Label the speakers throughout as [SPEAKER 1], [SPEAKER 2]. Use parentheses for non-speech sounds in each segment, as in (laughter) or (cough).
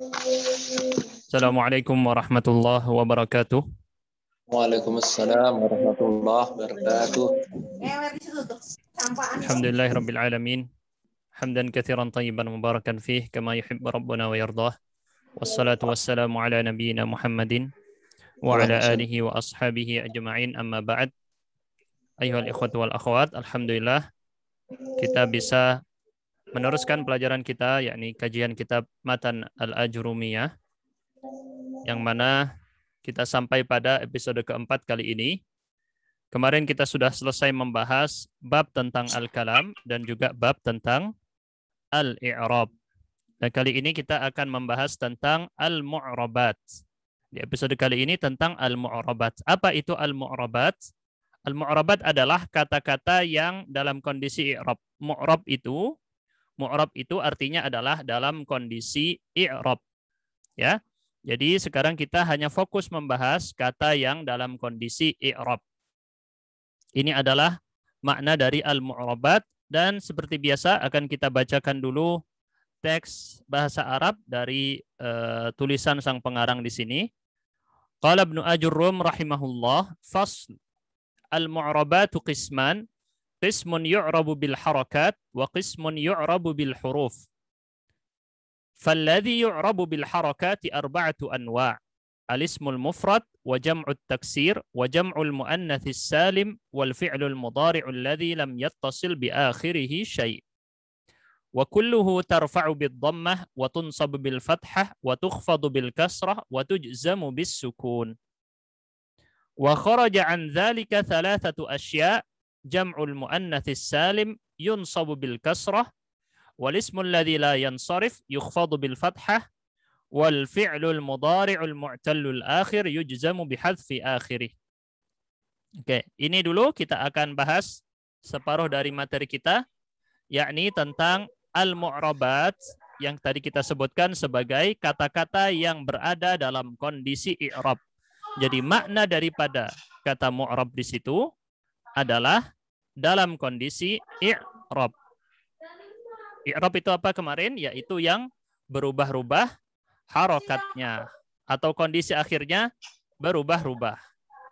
[SPEAKER 1] السلام عليكم ورحمة الله وبركاته وعليكم السلام ورحمة الله وبركاته الحمد لله رب العالمين حمدا كثيرا طيبا مباركا فيه كما يحب ربنا ويرضاه والصلاة والسلام على نبينا محمد وعلى آله وأصحابه أجمعين أما بعد أيها الإخوة والأخوات الحمد لله kita bisa meneruskan pelajaran kita yakni kajian kitab Matan al ajurumiyah yang mana kita sampai pada episode keempat kali ini. Kemarin kita sudah selesai membahas bab tentang al-kalam dan juga bab tentang al-i'rab. Dan kali ini kita akan membahas tentang al-mu'rabat. Di episode kali ini tentang al-mu'rabat. Apa itu al-mu'rabat? Al-mu'rabat adalah kata-kata yang dalam kondisi i'rab. Mu'rab itu Mu'rab itu artinya adalah dalam kondisi i'rab. Ya. Jadi sekarang kita hanya fokus membahas kata yang dalam kondisi i'rab. Ini adalah makna dari al-mu'rabat dan seperti biasa akan kita bacakan dulu teks bahasa Arab dari uh, tulisan sang pengarang di sini. Qala Ibnu Ajurrum rahimahullah fasl al-mu'rabatu qisman قسم يعرب بالحركات وقسم يعرب بالحروف فالذي يعرب بالحركات أربعة أنواع الاسم المفرد وجمع التكسير وجمع المؤنث السالم والفعل المضارع الذي لم يتصل بآخره شيء وكله ترفع بالضمة وتنصب بالفتحة وتخفض بالكسرة وتجزم بالسكون وخرج عن ذلك ثلاثة أشياء jam'ul mu'annathis salim yunsabu bil kasrah wal ismu alladhi la yansarif yukhfadu bil fathah wal fi'lul mudari'ul mu'tallul akhir yujzamu bihadfi akhiri Oke, okay. ini dulu kita akan bahas separuh dari materi kita yakni tentang al-mu'rabat yang tadi kita sebutkan sebagai kata-kata yang berada dalam kondisi i'rab. Jadi makna daripada kata mu'rab di situ adalah dalam kondisi i'rab. I'rab itu apa kemarin? Yaitu yang berubah-rubah harokatnya atau kondisi akhirnya berubah-rubah.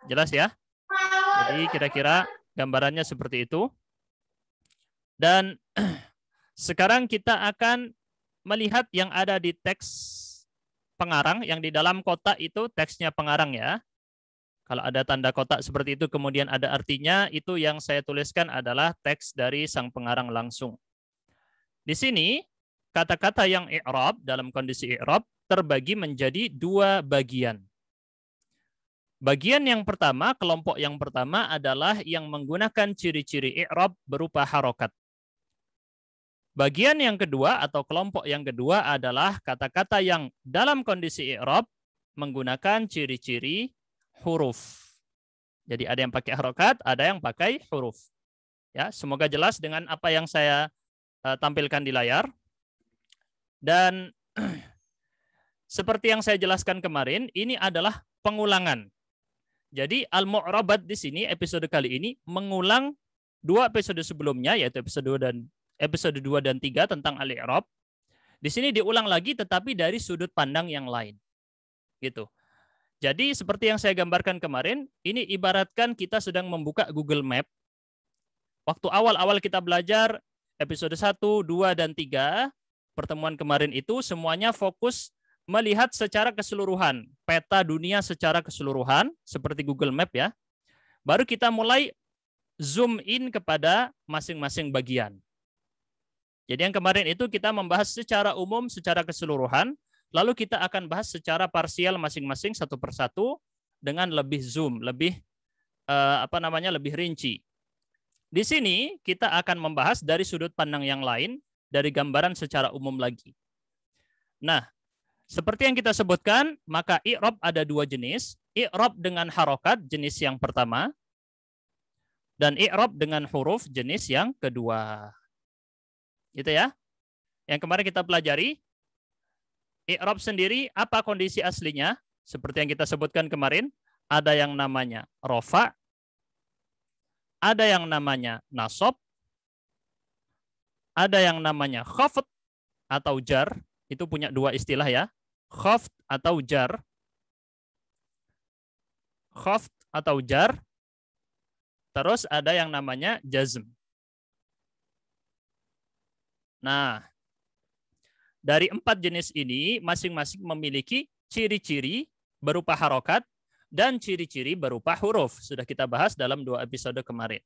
[SPEAKER 1] Jelas ya? Jadi kira-kira gambarannya seperti itu. Dan (clears throat) sekarang kita akan melihat yang ada di teks pengarang yang di dalam kotak itu teksnya pengarang ya. Kalau ada tanda kotak seperti itu kemudian ada artinya, itu yang saya tuliskan adalah teks dari sang pengarang langsung. Di sini kata-kata yang i'rab dalam kondisi i'rab terbagi menjadi dua bagian. Bagian yang pertama, kelompok yang pertama adalah yang menggunakan ciri-ciri i'rab berupa harokat. Bagian yang kedua atau kelompok yang kedua adalah kata-kata yang dalam kondisi i'rab menggunakan ciri-ciri huruf. Jadi ada yang pakai harokat, ada yang pakai huruf. Ya, semoga jelas dengan apa yang saya uh, tampilkan di layar. Dan (clears throat) seperti yang saya jelaskan kemarin, ini adalah pengulangan. Jadi al-mu'rabat di sini episode kali ini mengulang dua episode sebelumnya yaitu episode 2 dan episode 2 dan 3 tentang al-i'rab. Di sini diulang lagi tetapi dari sudut pandang yang lain. Gitu. Jadi seperti yang saya gambarkan kemarin, ini ibaratkan kita sedang membuka Google Map. Waktu awal-awal kita belajar episode 1, 2, dan 3, pertemuan kemarin itu semuanya fokus melihat secara keseluruhan, peta dunia secara keseluruhan, seperti Google Map ya. Baru kita mulai zoom in kepada masing-masing bagian. Jadi yang kemarin itu kita membahas secara umum, secara keseluruhan, Lalu kita akan bahas secara parsial masing-masing satu persatu dengan lebih zoom, lebih eh, apa namanya lebih rinci. Di sini kita akan membahas dari sudut pandang yang lain dari gambaran secara umum lagi. Nah, seperti yang kita sebutkan, maka i'rab ada dua jenis. I'rab dengan harokat, jenis yang pertama. Dan i'rab dengan huruf, jenis yang kedua. Gitu ya. Yang kemarin kita pelajari, I'rab sendiri apa kondisi aslinya? Seperti yang kita sebutkan kemarin, ada yang namanya rofa, ada yang namanya nasob, ada yang namanya khafat atau jar, itu punya dua istilah ya. khafat atau jar. khafat atau jar. Terus ada yang namanya jazm. Nah, dari empat jenis ini, masing-masing memiliki ciri-ciri berupa harokat dan ciri-ciri berupa huruf. Sudah kita bahas dalam dua episode kemarin.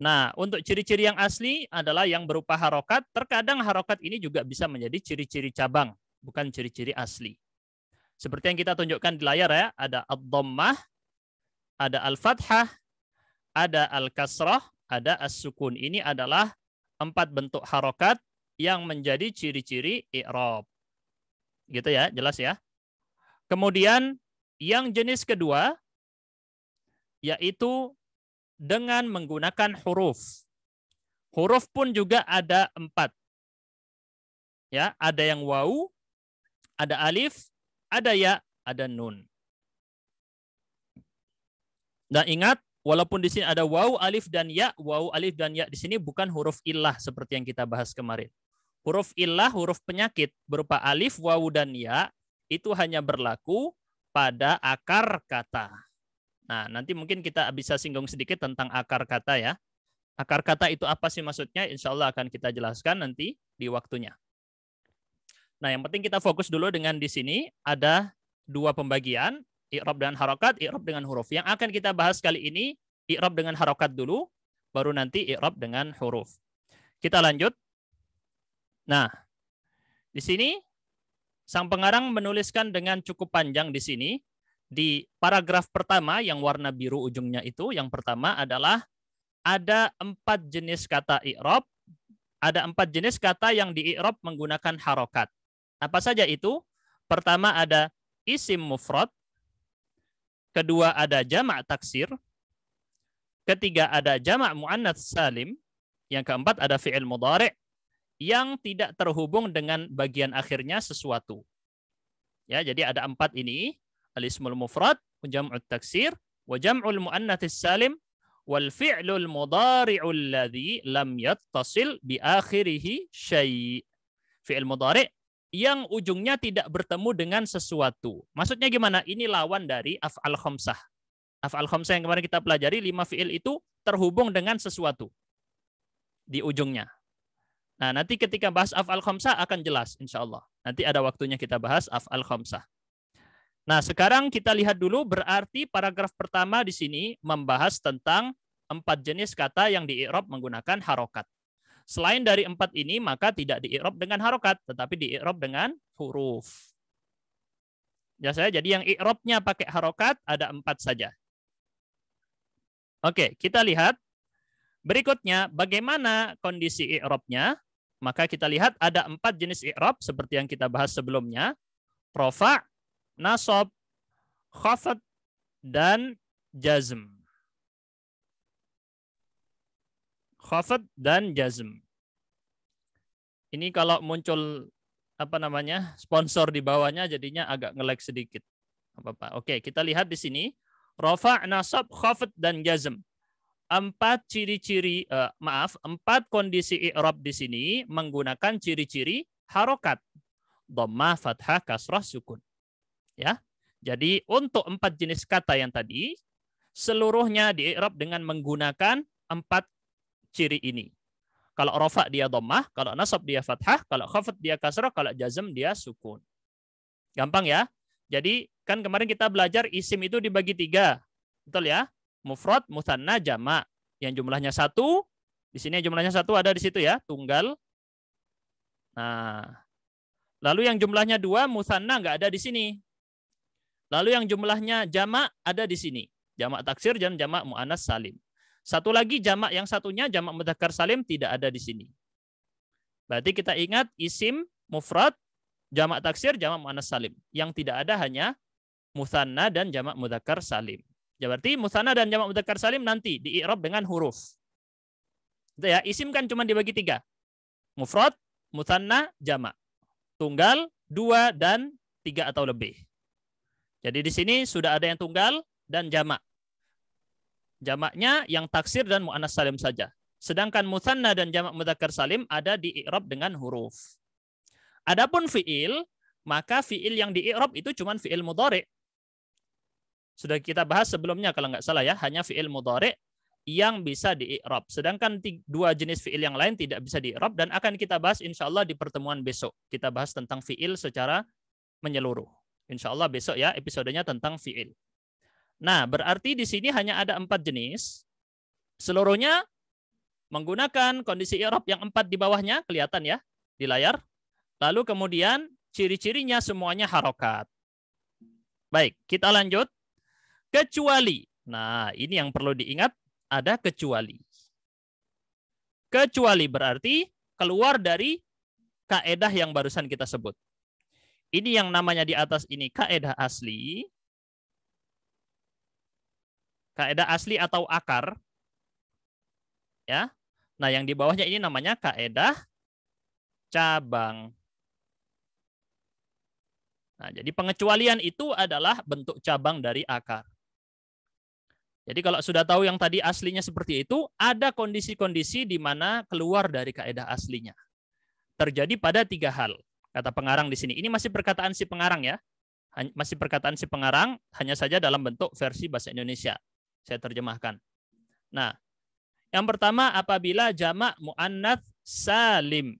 [SPEAKER 1] Nah, untuk ciri-ciri yang asli adalah yang berupa harokat. Terkadang harokat ini juga bisa menjadi ciri-ciri cabang, bukan ciri-ciri asli. Seperti yang kita tunjukkan di layar ya, ada ad-dhammah, ada al-fathah, ada al-kasrah, ada as-sukun. Ini adalah empat bentuk harokat yang menjadi ciri-ciri i'rab. Gitu ya, jelas ya. Kemudian yang jenis kedua yaitu dengan menggunakan huruf. Huruf pun juga ada empat. Ya, ada yang wau, ada alif, ada ya, ada nun. Dan ingat, walaupun di sini ada wau, alif, dan ya, wau, alif, dan ya di sini bukan huruf ilah seperti yang kita bahas kemarin. Huruf illah, huruf penyakit berupa alif, wawu, dan ya itu hanya berlaku pada akar kata. Nah, nanti mungkin kita bisa singgung sedikit tentang akar kata ya. Akar kata itu apa sih maksudnya? Insya Allah akan kita jelaskan nanti di waktunya. Nah, yang penting kita fokus dulu dengan di sini ada dua pembagian, i'rab dan harokat, i'rab dengan huruf. Yang akan kita bahas kali ini i'rab dengan harokat dulu, baru nanti i'rab dengan huruf. Kita lanjut Nah, di sini sang pengarang menuliskan dengan cukup panjang di sini di paragraf pertama yang warna biru ujungnya itu yang pertama adalah ada empat jenis kata i'rab, ada empat jenis kata yang di i'rab menggunakan harokat. Apa saja itu? Pertama ada isim mufrad, kedua ada jamak taksir, ketiga ada jamak muannats salim, yang keempat ada fi'il mudhari', yang tidak terhubung dengan bagian akhirnya sesuatu. Ya, jadi ada empat ini, al-ismul mufrad, jam'ut taksir, wa jam'ul salim, wal fi'lul mudari'ul ladhi lam yattasil bi akhirih syai'. Fi'il mudari' yang ujungnya tidak bertemu dengan sesuatu. Maksudnya gimana? Ini lawan dari af'al khamsah. Af'al khomsah yang kemarin kita pelajari, lima fi'il itu terhubung dengan sesuatu di ujungnya. Nah, nanti ketika bahas af'al khamsah akan jelas insyaallah Nanti ada waktunya kita bahas af'al khamsah. Nah, sekarang kita lihat dulu berarti paragraf pertama di sini membahas tentang empat jenis kata yang di i'rab menggunakan harokat. Selain dari empat ini, maka tidak di i'rab dengan harokat, tetapi di i'rab dengan huruf. Ya saya jadi yang i'rabnya pakai harokat ada empat saja. Oke, kita lihat Berikutnya, bagaimana kondisi i'rabnya? Maka kita lihat ada empat jenis i'rab seperti yang kita bahas sebelumnya. Rofa, nasab, khafat, dan jazm. Khafat dan jazm. Ini kalau muncul apa namanya sponsor di bawahnya jadinya agak ngelag sedikit. Apa -apa. Oke, kita lihat di sini. Rofa, nasab, khafat, dan jazm empat ciri-ciri eh, maaf empat kondisi i'rab di sini menggunakan ciri-ciri harokat domah, fathah kasroh, sukun ya jadi untuk empat jenis kata yang tadi seluruhnya di i'rab dengan menggunakan empat ciri ini kalau rofa dia dhammah kalau nasab dia fathah kalau khafat dia kasroh kalau jazm dia sukun gampang ya jadi kan kemarin kita belajar isim itu dibagi tiga betul ya mufrad, musanna, Jama yang jumlahnya satu. Di sini jumlahnya satu ada di situ ya, tunggal. Nah, lalu yang jumlahnya dua, musanna nggak ada di sini. Lalu yang jumlahnya Jama ada di sini. Jama taksir dan jamak mu'anas salim. Satu lagi Jama yang satunya, Jama mudakar salim tidak ada di sini. Berarti kita ingat isim, mufrad, Jama taksir, Jama mu'anas salim. Yang tidak ada hanya musanna dan Jama mudakar salim. Ya berarti musana dan jamak mudzakkar salim nanti di i'rab dengan huruf. Gitu ya, isim kan cuma dibagi tiga. Mufrad, musanna, jamak. Tunggal, dua, dan tiga atau lebih. Jadi di sini sudah ada yang tunggal dan jamak. Jamaknya yang taksir dan mu'anas salim saja. Sedangkan musanna dan jamak mudzakkar salim ada di i'rab dengan huruf. Adapun fi'il, maka fi'il yang di i'rab itu cuma fi'il mudhari sudah kita bahas sebelumnya kalau nggak salah ya, hanya fi'il mudhari yang bisa di dii'rab. Sedangkan dua jenis fi'il yang lain tidak bisa di'i'rab dan akan kita bahas insya Allah di pertemuan besok. Kita bahas tentang fi'il secara menyeluruh. Insya Allah besok ya episodenya tentang fi'il. Nah, berarti di sini hanya ada empat jenis. Seluruhnya menggunakan kondisi i'rab yang empat di bawahnya, kelihatan ya di layar. Lalu kemudian ciri-cirinya semuanya harokat. Baik, kita lanjut. Kecuali. Nah, ini yang perlu diingat, ada kecuali. Kecuali berarti keluar dari kaedah yang barusan kita sebut. Ini yang namanya di atas ini kaedah asli. Kaedah asli atau akar. Ya. Nah, yang di bawahnya ini namanya kaedah cabang. Nah, jadi pengecualian itu adalah bentuk cabang dari akar. Jadi kalau sudah tahu yang tadi aslinya seperti itu, ada kondisi-kondisi di mana keluar dari kaedah aslinya. Terjadi pada tiga hal, kata pengarang di sini. Ini masih perkataan si pengarang ya. Masih perkataan si pengarang, hanya saja dalam bentuk versi bahasa Indonesia. Saya terjemahkan. Nah, yang pertama apabila jamak mu'annath salim.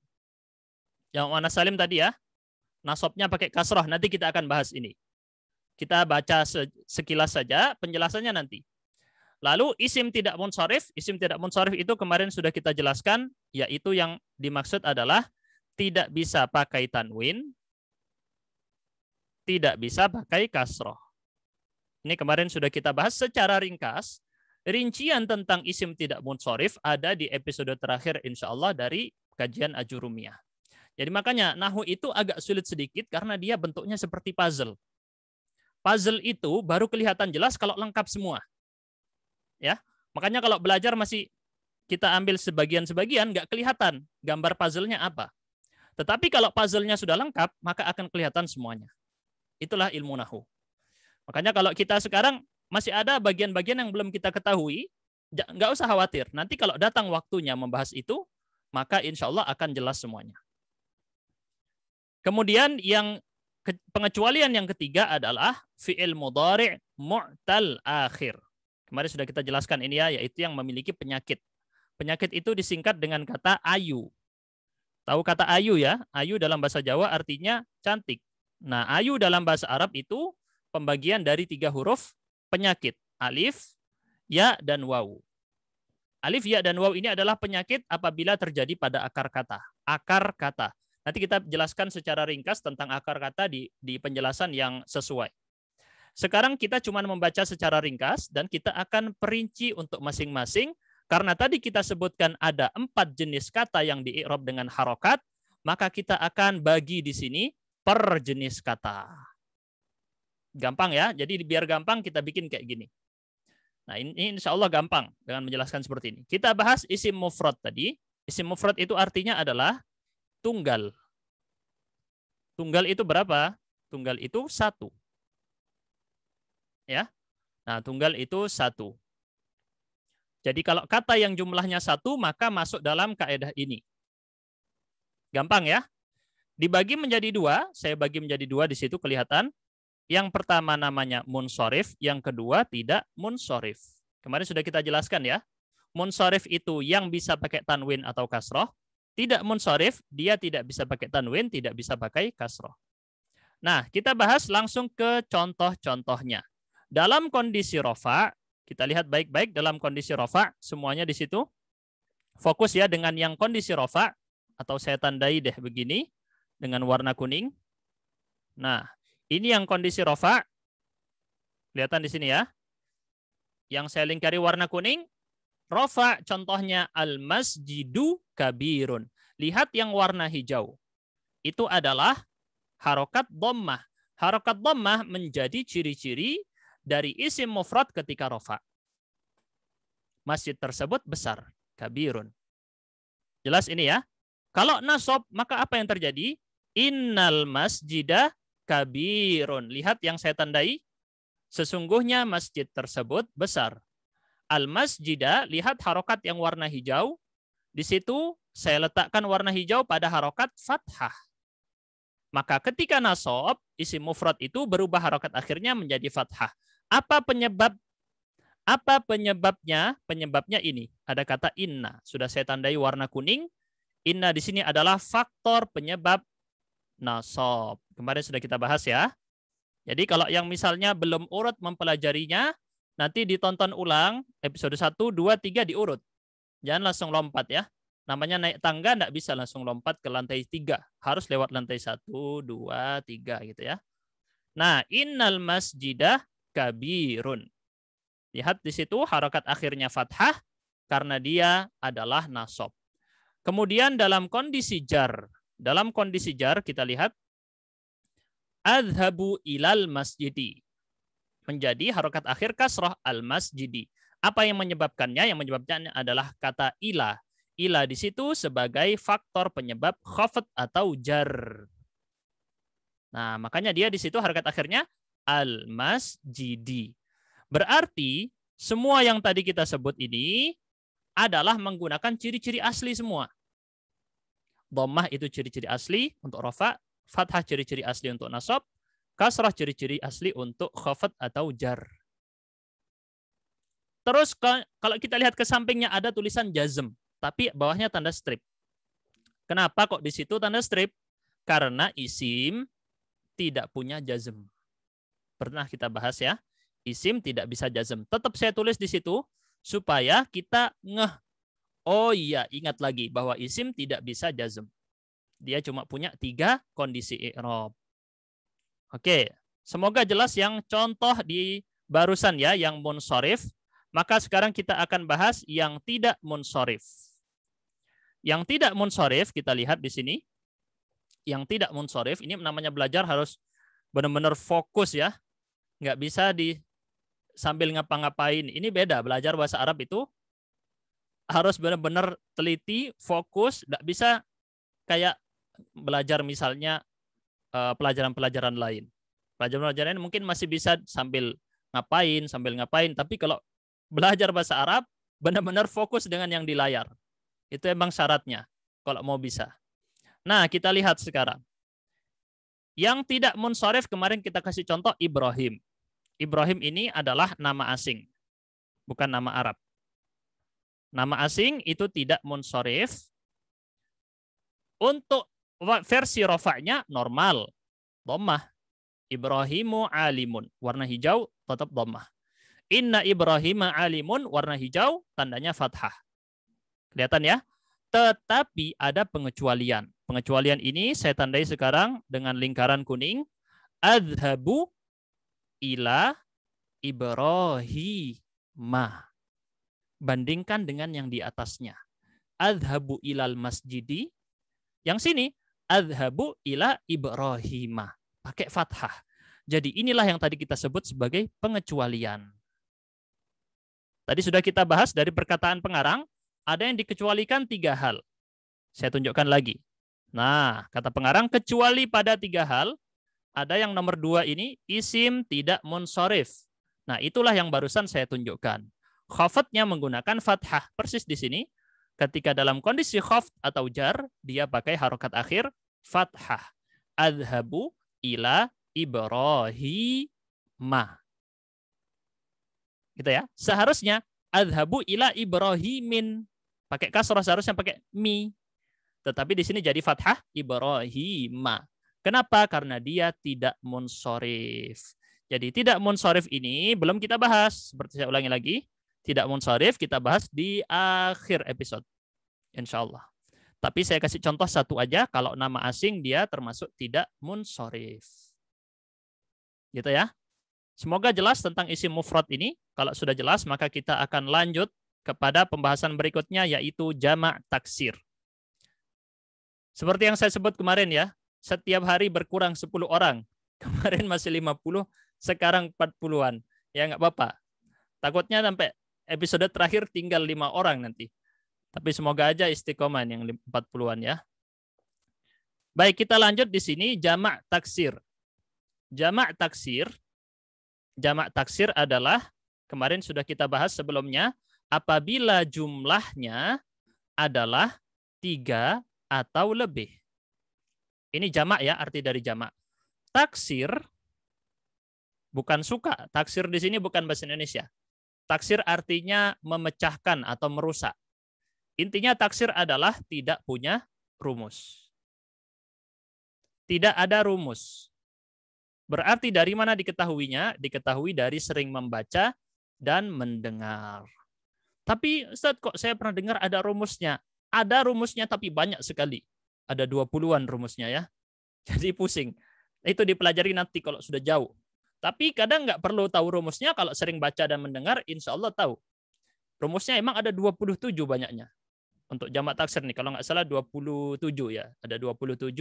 [SPEAKER 1] Yang mu'annath salim tadi ya, nasobnya pakai kasroh. Nanti kita akan bahas ini. Kita baca sekilas saja penjelasannya nanti. Lalu isim tidak munsharif, isim tidak munsharif itu kemarin sudah kita jelaskan, yaitu yang dimaksud adalah tidak bisa pakai tanwin, tidak bisa pakai kasroh. Ini kemarin sudah kita bahas secara ringkas. Rincian tentang isim tidak munsharif ada di episode terakhir insya Allah dari kajian Ajurumiyah. Jadi makanya Nahu itu agak sulit sedikit karena dia bentuknya seperti puzzle. Puzzle itu baru kelihatan jelas kalau lengkap semua ya. Makanya kalau belajar masih kita ambil sebagian-sebagian nggak kelihatan gambar puzzle-nya apa. Tetapi kalau puzzle-nya sudah lengkap, maka akan kelihatan semuanya. Itulah ilmu nahu. Makanya kalau kita sekarang masih ada bagian-bagian yang belum kita ketahui, nggak usah khawatir. Nanti kalau datang waktunya membahas itu, maka insya Allah akan jelas semuanya. Kemudian yang pengecualian yang ketiga adalah fi'il mudhari' mu'tal akhir. Kemarin sudah kita jelaskan ini ya, yaitu yang memiliki penyakit. Penyakit itu disingkat dengan kata ayu. Tahu kata ayu ya? Ayu dalam bahasa Jawa artinya cantik. Nah, ayu dalam bahasa Arab itu pembagian dari tiga huruf penyakit. Alif, ya, dan waw. Alif, ya, dan waw ini adalah penyakit apabila terjadi pada akar kata. Akar kata. Nanti kita jelaskan secara ringkas tentang akar kata di, di penjelasan yang sesuai. Sekarang kita cuma membaca secara ringkas dan kita akan perinci untuk masing-masing. Karena tadi kita sebutkan ada empat jenis kata yang di dengan harokat, maka kita akan bagi di sini per jenis kata. Gampang ya, jadi biar gampang kita bikin kayak gini. Nah ini insya Allah gampang dengan menjelaskan seperti ini. Kita bahas isim mufrad tadi. Isim mufrad itu artinya adalah tunggal. Tunggal itu berapa? Tunggal itu satu ya. Nah, tunggal itu satu. Jadi kalau kata yang jumlahnya satu, maka masuk dalam kaedah ini. Gampang ya. Dibagi menjadi dua, saya bagi menjadi dua di situ kelihatan. Yang pertama namanya munsorif, yang kedua tidak munsorif. Kemarin sudah kita jelaskan ya. Munsorif itu yang bisa pakai tanwin atau kasroh, tidak munsorif, dia tidak bisa pakai tanwin, tidak bisa pakai kasroh. Nah, kita bahas langsung ke contoh-contohnya. Dalam kondisi rofa, kita lihat baik-baik dalam kondisi rofa, semuanya di situ. Fokus ya dengan yang kondisi rofa, atau saya tandai deh begini, dengan warna kuning. Nah, ini yang kondisi rofa, kelihatan di sini ya. Yang saya lingkari warna kuning, rofa contohnya al-masjidu kabirun. Lihat yang warna hijau. Itu adalah harokat dhammah. Harokat dhammah menjadi ciri-ciri dari isim mufrad ketika rofa. Masjid tersebut besar, kabirun. Jelas ini ya? Kalau nasob, maka apa yang terjadi? Innal masjidah kabirun. Lihat yang saya tandai. Sesungguhnya masjid tersebut besar. Al-masjidah, lihat harokat yang warna hijau. Di situ saya letakkan warna hijau pada harokat fathah. Maka ketika nasob, isi mufrad itu berubah harokat akhirnya menjadi fathah. Apa penyebab apa penyebabnya? Penyebabnya ini. Ada kata inna. Sudah saya tandai warna kuning. Inna di sini adalah faktor penyebab nasab. Kemarin sudah kita bahas ya. Jadi kalau yang misalnya belum urut mempelajarinya, nanti ditonton ulang episode 1, 2, 3 diurut. Jangan langsung lompat ya. Namanya naik tangga tidak bisa langsung lompat ke lantai 3. Harus lewat lantai 1, 2, 3 gitu ya. Nah, innal masjidah kabirun. Lihat di situ harokat akhirnya fathah karena dia adalah nasab. Kemudian dalam kondisi jar, dalam kondisi jar kita lihat adhabu ilal masjidi. Menjadi harokat akhir kasroh al masjidi. Apa yang menyebabkannya? Yang menyebabkannya adalah kata ila. Ila di situ sebagai faktor penyebab khafat atau jar. Nah, makanya dia di situ harokat akhirnya al-masjidi. Berarti semua yang tadi kita sebut ini adalah menggunakan ciri-ciri asli semua. Domah itu ciri-ciri asli untuk rofa, fathah ciri-ciri asli untuk nasab, kasrah ciri-ciri asli untuk khafat atau jar. Terus kalau kita lihat ke sampingnya ada tulisan jazm, tapi bawahnya tanda strip. Kenapa kok di situ tanda strip? Karena isim tidak punya jazm pernah kita bahas ya. Isim tidak bisa jazm. Tetap saya tulis di situ supaya kita ngeh. Oh iya, ingat lagi bahwa isim tidak bisa jazm. Dia cuma punya tiga kondisi i'rab. Oke, semoga jelas yang contoh di barusan ya, yang munsorif. Maka sekarang kita akan bahas yang tidak munsorif. Yang tidak munsorif, kita lihat di sini. Yang tidak munsorif, ini namanya belajar harus benar-benar fokus ya nggak bisa di sambil ngapa-ngapain. Ini beda. Belajar bahasa Arab itu harus benar-benar teliti, fokus, nggak bisa kayak belajar misalnya eh, pelajaran-pelajaran lain. Pelajaran-pelajaran lain mungkin masih bisa sambil ngapain, sambil ngapain. Tapi kalau belajar bahasa Arab, benar-benar fokus dengan yang di layar. Itu emang syaratnya kalau mau bisa. Nah, kita lihat sekarang. Yang tidak munsorif kemarin kita kasih contoh Ibrahim. Ibrahim ini adalah nama asing, bukan nama Arab. Nama asing itu tidak munsorif. Untuk versi rofaknya normal, domah. Ibrahimu alimun, warna hijau tetap domah. Inna Ibrahim alimun, warna hijau, tandanya fathah. Kelihatan ya? Tetapi ada pengecualian. Pengecualian ini saya tandai sekarang dengan lingkaran kuning. Adhabu ila Ibrahima. Bandingkan dengan yang di atasnya. Adhabu ilal masjidi. Yang sini, adhabu ila Ibrahima. Pakai fathah. Jadi inilah yang tadi kita sebut sebagai pengecualian. Tadi sudah kita bahas dari perkataan pengarang, ada yang dikecualikan tiga hal. Saya tunjukkan lagi. Nah, kata pengarang, kecuali pada tiga hal, ada yang nomor dua ini isim tidak munsorif. Nah, itulah yang barusan saya tunjukkan. Khafatnya menggunakan fathah persis di sini. Ketika dalam kondisi khaf atau jar, dia pakai harokat akhir fathah. Adhabu ila Ibrahima. Gitu ya. Seharusnya adhabu ila Ibrahimin. Pakai kasroh seharusnya pakai mi. Tetapi di sini jadi fathah Ibrahima. Kenapa? Karena dia tidak munsorif. Jadi tidak munsorif ini belum kita bahas. Seperti saya ulangi lagi, tidak munsorif kita bahas di akhir episode. Insya Allah. Tapi saya kasih contoh satu aja, kalau nama asing dia termasuk tidak munsorif. Gitu ya. Semoga jelas tentang isi mufrad ini. Kalau sudah jelas, maka kita akan lanjut kepada pembahasan berikutnya, yaitu jamak taksir. Seperti yang saya sebut kemarin ya, setiap hari berkurang 10 orang. (laughs) Kemarin masih 50, sekarang 40-an. Ya nggak apa-apa. Takutnya sampai episode terakhir tinggal 5 orang nanti. Tapi semoga aja istiqomah yang 40-an ya. Baik, kita lanjut di sini jamak taksir. Jamak taksir jamak taksir adalah kemarin sudah kita bahas sebelumnya apabila jumlahnya adalah tiga atau lebih. Ini jamak ya, arti dari jamak. Taksir bukan suka. Taksir di sini bukan bahasa Indonesia. Taksir artinya memecahkan atau merusak. Intinya taksir adalah tidak punya rumus. Tidak ada rumus. Berarti dari mana diketahuinya? Diketahui dari sering membaca dan mendengar. Tapi Ustaz kok saya pernah dengar ada rumusnya. Ada rumusnya tapi banyak sekali. Ada 20-an rumusnya ya. (laughs) Jadi pusing. Itu dipelajari nanti kalau sudah jauh. Tapi kadang nggak perlu tahu rumusnya, kalau sering baca dan mendengar, insya Allah tahu. Rumusnya emang ada 27 banyaknya. Untuk jamak taksir nih, kalau nggak salah 27 ya. Ada 27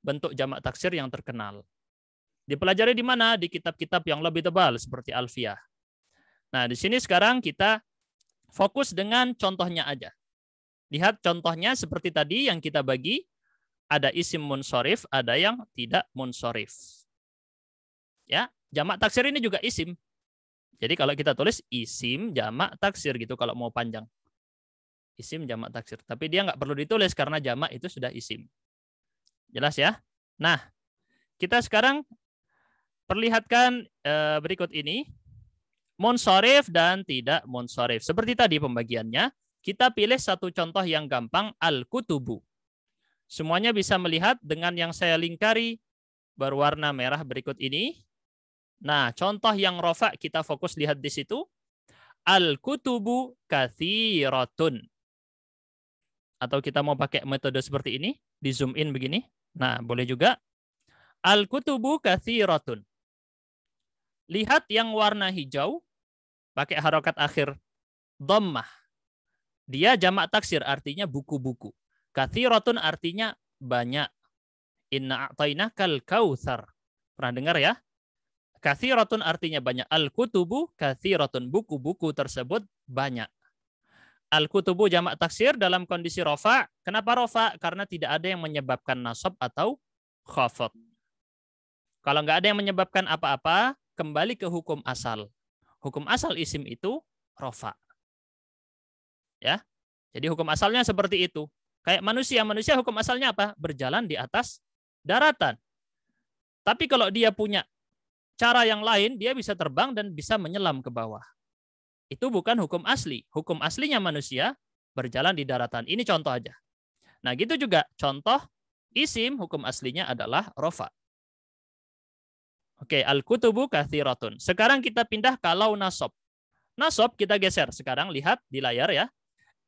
[SPEAKER 1] bentuk jamak taksir yang terkenal. Dipelajari di mana? Di kitab-kitab yang lebih tebal seperti Alfiah. Nah, di sini sekarang kita fokus dengan contohnya aja. Lihat contohnya seperti tadi yang kita bagi ada isim munsorif, ada yang tidak munsorif. Ya, jamak taksir ini juga isim. Jadi kalau kita tulis isim jamak taksir gitu kalau mau panjang. Isim jamak taksir. Tapi dia nggak perlu ditulis karena jamak itu sudah isim. Jelas ya? Nah, kita sekarang perlihatkan eh, berikut ini. mun'sorif dan tidak mun'sorif. Seperti tadi pembagiannya, kita pilih satu contoh yang gampang, al-kutubu. Semuanya bisa melihat dengan yang saya lingkari berwarna merah berikut ini. Nah, contoh yang rofa kita fokus lihat di situ. Al-kutubu kathiratun. Atau kita mau pakai metode seperti ini, di zoom in begini. Nah, boleh juga. Al-kutubu kathiratun. Lihat yang warna hijau, pakai harokat akhir. dommah. Dia jamak taksir, artinya buku-buku. Kathiratun artinya banyak. Inna a'tainakal kawthar. Pernah dengar ya? Kathiratun artinya banyak. Al-kutubu kathiratun buku-buku tersebut banyak. Al-kutubu jamak taksir dalam kondisi rofa. Kenapa rofa? Karena tidak ada yang menyebabkan nasab atau khafat. Kalau nggak ada yang menyebabkan apa-apa, kembali ke hukum asal. Hukum asal isim itu rofa. Ya, jadi hukum asalnya seperti itu. Kayak manusia, manusia hukum asalnya apa? Berjalan di atas daratan. Tapi kalau dia punya cara yang lain, dia bisa terbang dan bisa menyelam ke bawah. Itu bukan hukum asli. Hukum aslinya manusia berjalan di daratan. Ini contoh aja. Nah, gitu juga contoh isim hukum aslinya adalah rofa. Oke, al-kutubu kathiratun. Sekarang kita pindah kalau nasob. Nasob kita geser. Sekarang lihat di layar ya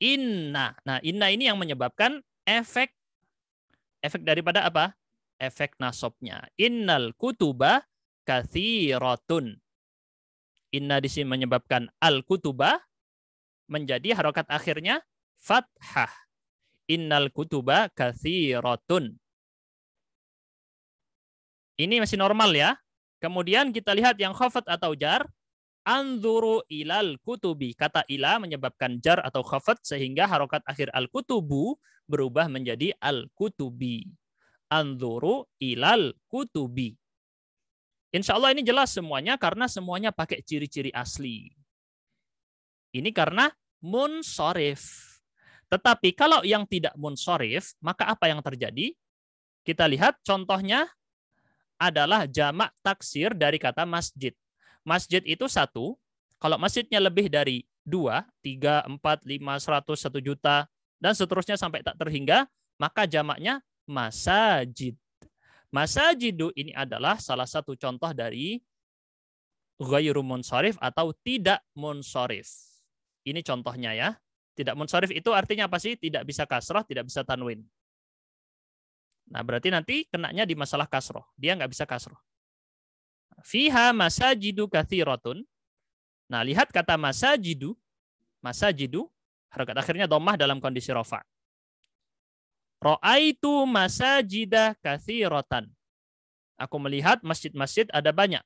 [SPEAKER 1] inna. Nah, inna ini yang menyebabkan efek efek daripada apa? Efek nasobnya. Innal kutuba kathiratun. Inna di sini menyebabkan al kutuba menjadi harokat akhirnya fathah. Innal kutuba kathiratun. Ini masih normal ya. Kemudian kita lihat yang khafat atau jar. Anzuru ilal kutubi. Kata ila menyebabkan jar atau khafat sehingga harokat akhir al-kutubu berubah menjadi al-kutubi. Anzuru ilal kutubi. Insya Allah ini jelas semuanya karena semuanya pakai ciri-ciri asli. Ini karena munsorif. Tetapi kalau yang tidak munsorif, maka apa yang terjadi? Kita lihat contohnya adalah jamak taksir dari kata masjid. Masjid itu satu. Kalau masjidnya lebih dari dua, tiga, empat, lima, seratus, satu juta, dan seterusnya sampai tak terhingga, maka jamaknya masajid. Masajidu ini adalah salah satu contoh dari ghairu munsorif atau tidak munsorif. Ini contohnya ya. Tidak munsorif itu artinya apa sih? Tidak bisa kasroh, tidak bisa tanwin. Nah berarti nanti kenaknya di masalah kasroh. Dia nggak bisa kasroh. Fiha masajidu kathiratun. Nah, lihat kata masajidu. Masajidu. Harokat akhirnya domah dalam kondisi rofa. Ro'aitu masajida kathiratan. Aku melihat masjid-masjid ada banyak.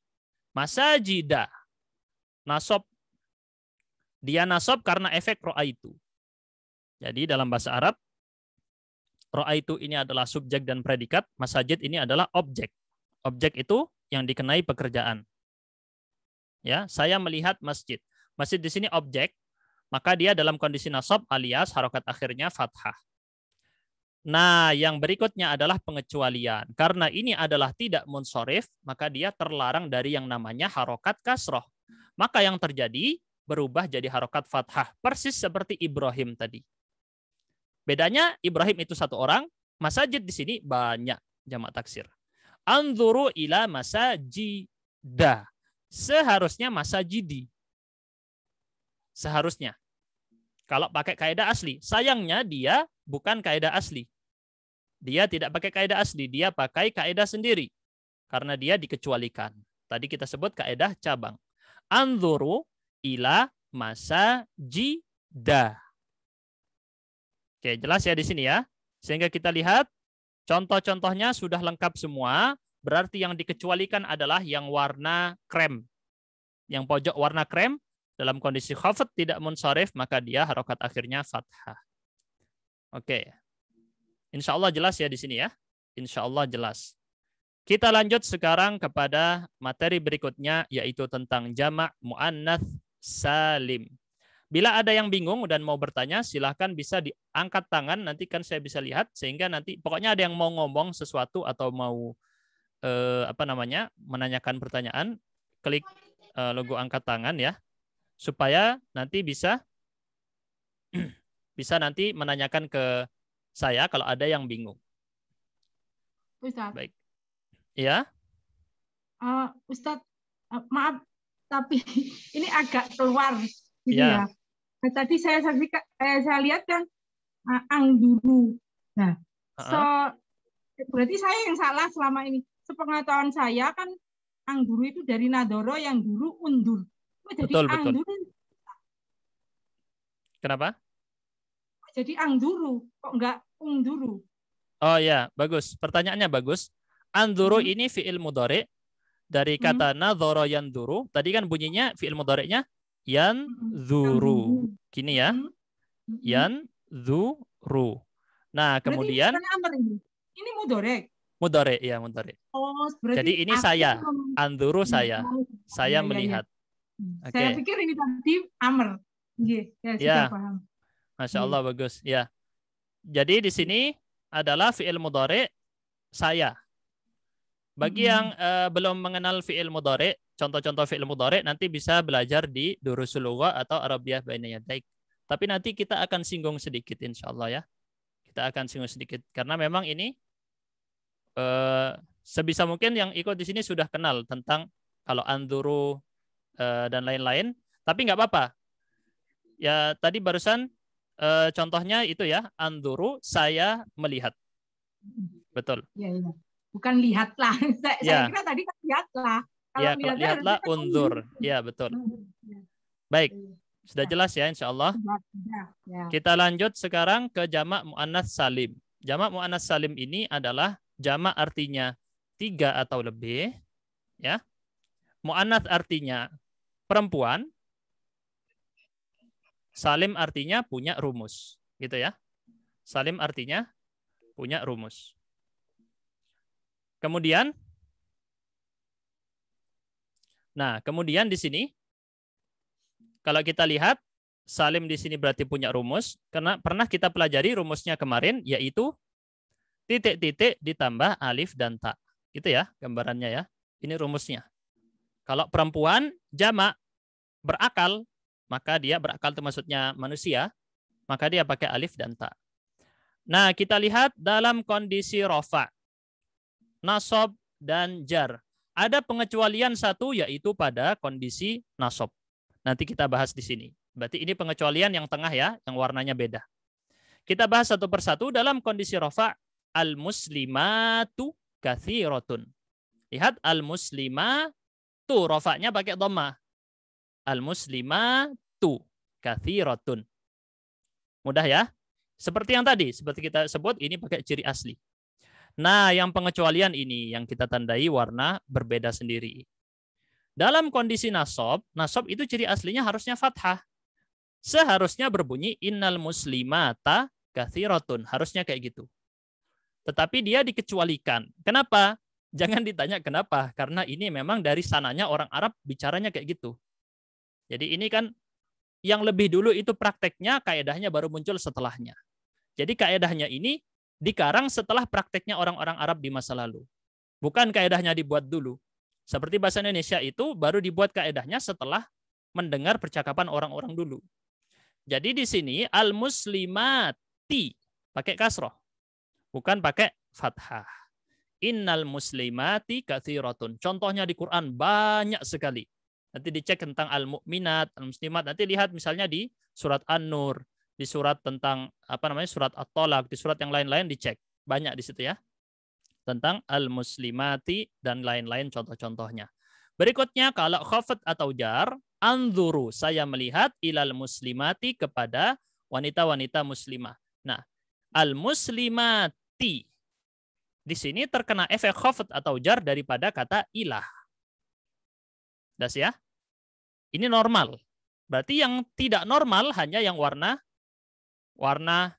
[SPEAKER 1] Masajida. Nasob. Dia nasob karena efek ro'aitu. Jadi dalam bahasa Arab, ro'aitu ini adalah subjek dan predikat. Masajid ini adalah objek. Objek itu yang dikenai pekerjaan. Ya, saya melihat masjid. Masjid di sini objek, maka dia dalam kondisi nasab alias harokat akhirnya fathah. Nah, yang berikutnya adalah pengecualian. Karena ini adalah tidak munsorif, maka dia terlarang dari yang namanya harokat kasroh. Maka yang terjadi berubah jadi harokat fathah, persis seperti Ibrahim tadi. Bedanya Ibrahim itu satu orang, masajid di sini banyak jamaah taksir. Anzuru ila masajida. Seharusnya masajidi. Seharusnya. Kalau pakai kaidah asli. Sayangnya dia bukan kaidah asli. Dia tidak pakai kaidah asli, dia pakai kaidah sendiri. Karena dia dikecualikan. Tadi kita sebut kaidah cabang. Anzuru ila masajida. Oke, jelas ya di sini ya. Sehingga kita lihat Contoh-contohnya sudah lengkap semua, berarti yang dikecualikan adalah yang warna krem. Yang pojok warna krem, dalam kondisi khafat tidak munsarif, maka dia harokat akhirnya fathah. Oke. Insya Allah jelas ya di sini ya. Insya Allah jelas. Kita lanjut sekarang kepada materi berikutnya, yaitu tentang jamak mu'annath salim. Bila ada yang bingung dan mau bertanya, silahkan bisa diangkat tangan. Nanti kan saya bisa lihat sehingga nanti pokoknya ada yang mau ngomong sesuatu atau mau eh, apa namanya menanyakan pertanyaan, klik eh, logo angkat tangan ya supaya nanti bisa (clears throat) bisa nanti menanyakan ke saya kalau ada yang bingung. Ustaz. Baik. Ya. Uh, uh, maaf tapi (laughs) ini agak keluar gitu ya. ya. Nah, tadi saya saksikan, eh, saya lihat kan uh, eh, ang dulu. Nah, uh -huh. berarti saya yang salah selama ini. Sepengetahuan saya kan ang dulu itu dari Nadoro yang dulu undur. Oh, jadi betul, ang betul. dulu. Kenapa? Oh, jadi ang dulu, kok enggak unduru? Oh ya, bagus. Pertanyaannya bagus. Anduru hmm. ini fiil mudore dari mm-hmm. kata hmm. yang duru. Tadi kan bunyinya fiil mudorenya yan zuru. Gini ya. Yan zuru. Nah, kemudian ini, ini mudorek. Mudore, ya mudore. Oh, Jadi ini saya, anduru hmm, saya, oh, iya, iya, saya iya, melihat. Hmm, okay. Saya pikir ini tadi amr. Yeah, ya, ya. paham. Masya hmm. Allah, bagus. Ya. Jadi di sini adalah fi'il mudore saya. Bagi hmm. yang uh, belum mengenal fi'il mudhari, contoh-contoh fi'il mudhari nanti bisa belajar di Durusul Lugha atau Arabiyah Baina Yadaik. Tapi nanti kita akan singgung sedikit insyaallah ya. Kita akan singgung sedikit karena memang ini uh, sebisa mungkin yang ikut di sini sudah kenal tentang kalau anduru uh, dan lain-lain. Tapi nggak apa-apa. Ya tadi barusan uh, contohnya itu ya anduru saya melihat. Betul. Ya, ya bukan lihatlah. (laughs) Saya, ya. saya kira tadi kan lihatlah.
[SPEAKER 2] Kalau ya, lihatlah, lihatlah kan undur.
[SPEAKER 1] Ya, betul. Ya. Baik. Iya. Sudah ya. jelas ya insya Allah. Ya. Kita lanjut sekarang ke jamak mu'anas salim. Jamak mu'anas salim ini adalah jamak artinya tiga atau lebih. ya Mu'anas artinya perempuan. Salim artinya punya rumus. Gitu ya. Salim artinya punya rumus. Kemudian, nah kemudian di sini, kalau kita lihat, Salim di sini berarti punya rumus, karena pernah kita pelajari rumusnya kemarin, yaitu titik-titik ditambah alif dan tak. Itu ya gambarannya ya. Ini rumusnya. Kalau perempuan jamak berakal, maka dia berakal itu maksudnya manusia, maka dia pakai alif dan tak. Nah, kita lihat dalam kondisi rofa nasob, dan jar. Ada pengecualian satu yaitu pada kondisi nasob. Nanti kita bahas di sini. Berarti ini pengecualian yang tengah ya, yang warnanya beda. Kita bahas satu persatu dalam kondisi rofa al-muslimatu kathirotun. Lihat al-muslimatu, rofaknya pakai doma Al-muslimatu kathirotun. Mudah ya? Seperti yang tadi, seperti kita sebut, ini pakai ciri asli. Nah, yang pengecualian ini yang kita tandai warna berbeda sendiri. Dalam kondisi nasob, nasob itu ciri aslinya harusnya fathah. Seharusnya berbunyi innal muslimata kathiratun. Harusnya kayak gitu. Tetapi dia dikecualikan. Kenapa? Jangan ditanya kenapa, karena ini memang dari sananya orang Arab bicaranya kayak gitu. Jadi ini kan yang lebih dulu itu prakteknya, kaedahnya baru muncul setelahnya. Jadi kaedahnya ini dikarang setelah prakteknya orang-orang Arab di masa lalu. Bukan kaedahnya dibuat dulu. Seperti bahasa Indonesia itu baru dibuat kaedahnya setelah mendengar percakapan orang-orang dulu. Jadi di sini al-muslimati pakai kasroh, bukan pakai fathah. Innal muslimati kathiratun. Contohnya di Quran banyak sekali. Nanti dicek tentang al-mu'minat, al-muslimat. Nanti lihat misalnya di surat An-Nur, di surat tentang apa namanya surat at tolak di surat yang lain-lain dicek. Banyak di situ ya. Tentang al-muslimati dan lain-lain contoh-contohnya. Berikutnya kalau khafat atau jar, anzuru saya melihat ilal muslimati kepada wanita-wanita muslimah. Nah, al muslimati di sini terkena efek khafat atau jar daripada kata ilah. Das ya. Ini normal. Berarti yang tidak normal hanya yang warna warna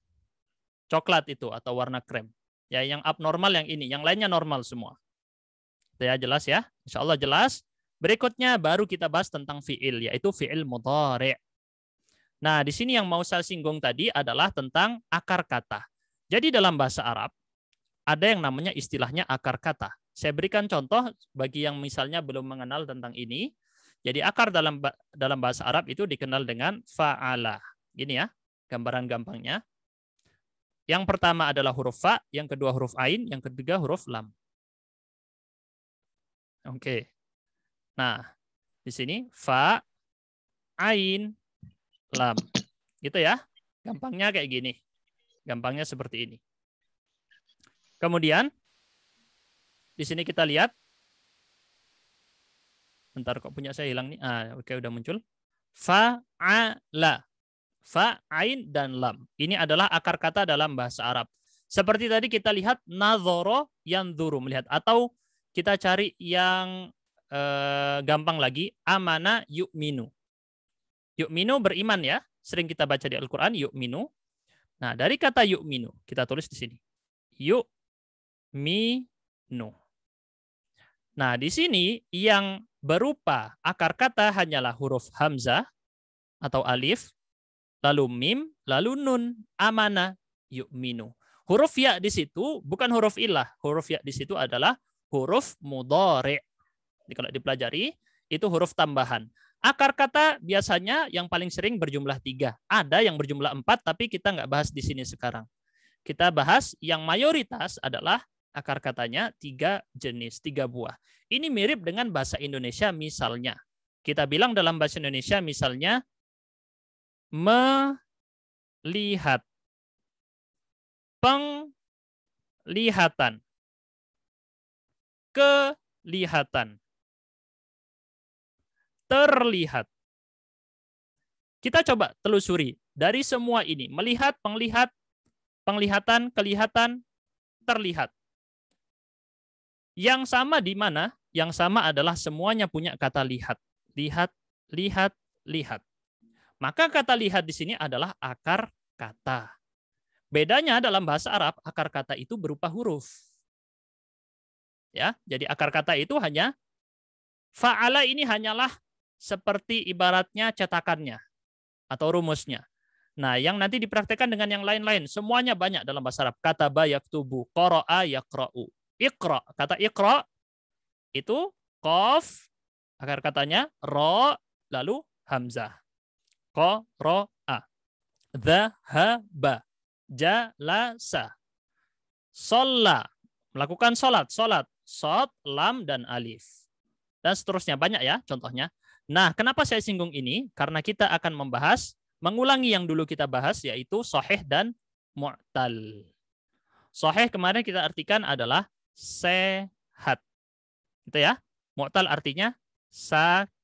[SPEAKER 1] coklat itu atau warna krem. Ya, yang abnormal yang ini, yang lainnya normal semua. Ya, jelas ya? insyaallah jelas. Berikutnya baru kita bahas tentang fi'il, yaitu fi'il mudhari'. Nah, di sini yang mau saya singgung tadi adalah tentang akar kata. Jadi dalam bahasa Arab, ada yang namanya istilahnya akar kata. Saya berikan contoh bagi yang misalnya belum mengenal tentang ini. Jadi akar dalam dalam bahasa Arab itu dikenal dengan fa'ala. Gini ya gambaran gampangnya. Yang pertama adalah huruf fa, yang kedua huruf ain, yang ketiga huruf lam. Oke. Nah, di sini fa, ain, lam. Gitu ya. Gampangnya kayak gini. Gampangnya seperti ini. Kemudian di sini kita lihat Bentar kok punya saya hilang nih. Ah, oke okay, udah muncul. Fa'ala fa, ain, dan lam. Ini adalah akar kata dalam bahasa Arab. Seperti tadi kita lihat nazoro yang duru melihat atau kita cari yang eh, gampang lagi amana yukminu. Yukminu beriman ya. Sering kita baca di Al-Qur'an minu Nah, dari kata yukminu kita tulis di sini. Yukminu. Nah, di sini yang berupa akar kata hanyalah huruf hamzah atau alif lalu mim, lalu nun, amana, yuk minu. Huruf ya di situ bukan huruf ilah. Huruf ya di situ adalah huruf mudore. Jadi kalau dipelajari, itu huruf tambahan. Akar kata biasanya yang paling sering berjumlah tiga. Ada yang berjumlah empat, tapi kita nggak bahas di sini sekarang. Kita bahas yang mayoritas adalah akar katanya tiga jenis, tiga buah. Ini mirip dengan bahasa Indonesia misalnya. Kita bilang dalam bahasa Indonesia misalnya melihat penglihatan kelihatan terlihat kita coba telusuri dari semua ini melihat penglihat penglihatan kelihatan terlihat yang sama di mana yang sama adalah semuanya punya kata lihat lihat lihat lihat maka kata lihat di sini adalah akar kata. Bedanya dalam bahasa Arab, akar kata itu berupa huruf. Ya, jadi akar kata itu hanya fa'ala ini hanyalah seperti ibaratnya cetakannya atau rumusnya. Nah, yang nanti dipraktekkan dengan yang lain-lain. Semuanya banyak dalam bahasa Arab. Kata bayak tubuh, koro'a yakra'u. Ikra, kata ikra itu kof, akar katanya ro, lalu hamzah qara'a dhahaba jalasa sholla melakukan salat salat shad lam dan alif dan seterusnya banyak ya contohnya nah kenapa saya singgung ini karena kita akan membahas mengulangi yang dulu kita bahas yaitu soheh dan mu'tal soheh kemarin kita artikan adalah sehat itu ya mu'tal artinya sakit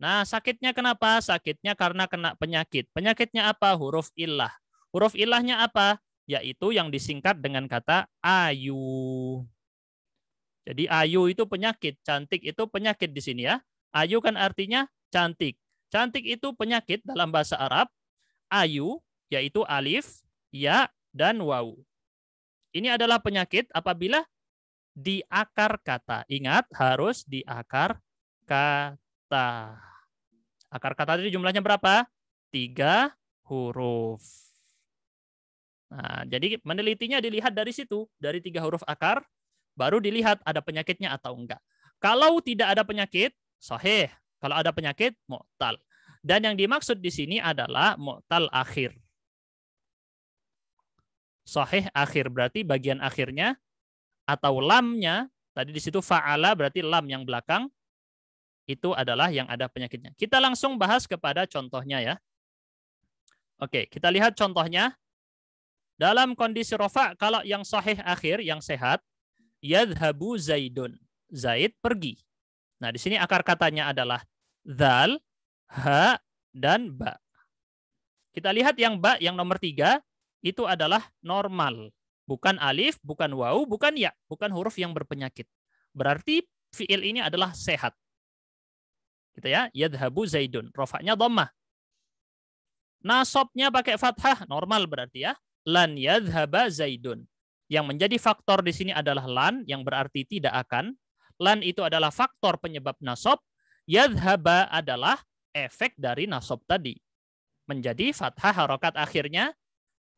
[SPEAKER 1] Nah, sakitnya kenapa? Sakitnya karena kena penyakit. Penyakitnya apa? Huruf ilah. Huruf ilahnya apa? Yaitu yang disingkat dengan kata ayu. Jadi ayu itu penyakit, cantik itu penyakit di sini ya. Ayu kan artinya cantik. Cantik itu penyakit dalam bahasa Arab. Ayu yaitu alif, ya, dan wau. Ini adalah penyakit apabila di akar kata. Ingat harus di akar kata. Akar kata tadi jumlahnya berapa? Tiga huruf. Nah, jadi menelitinya dilihat dari situ, dari tiga huruf akar, baru dilihat ada penyakitnya atau enggak. Kalau tidak ada penyakit, sahih. Kalau ada penyakit, mu'tal. Dan yang dimaksud di sini adalah mu'tal akhir. Sahih akhir berarti bagian akhirnya atau lamnya, tadi di situ fa'ala berarti lam yang belakang, itu adalah yang ada penyakitnya. Kita langsung bahas kepada contohnya ya. Oke, kita lihat contohnya. Dalam kondisi rofa, kalau yang sahih akhir, yang sehat, yadhabu zaidun. Zaid pergi. Nah, di sini akar katanya adalah zal, ha, dan ba. Kita lihat yang ba, yang nomor tiga, itu adalah normal. Bukan alif, bukan wau, bukan ya, bukan huruf yang berpenyakit. Berarti fiil ini adalah sehat. Gitu ya. Yadhabu Zaidun. Rofaknya dhammah. Nasobnya pakai fathah. Normal berarti ya. Lan yadhaba Zaidun. Yang menjadi faktor di sini adalah lan yang berarti tidak akan. Lan itu adalah faktor penyebab nasob. Yadhaba adalah efek dari nasob tadi. Menjadi fathah harokat akhirnya.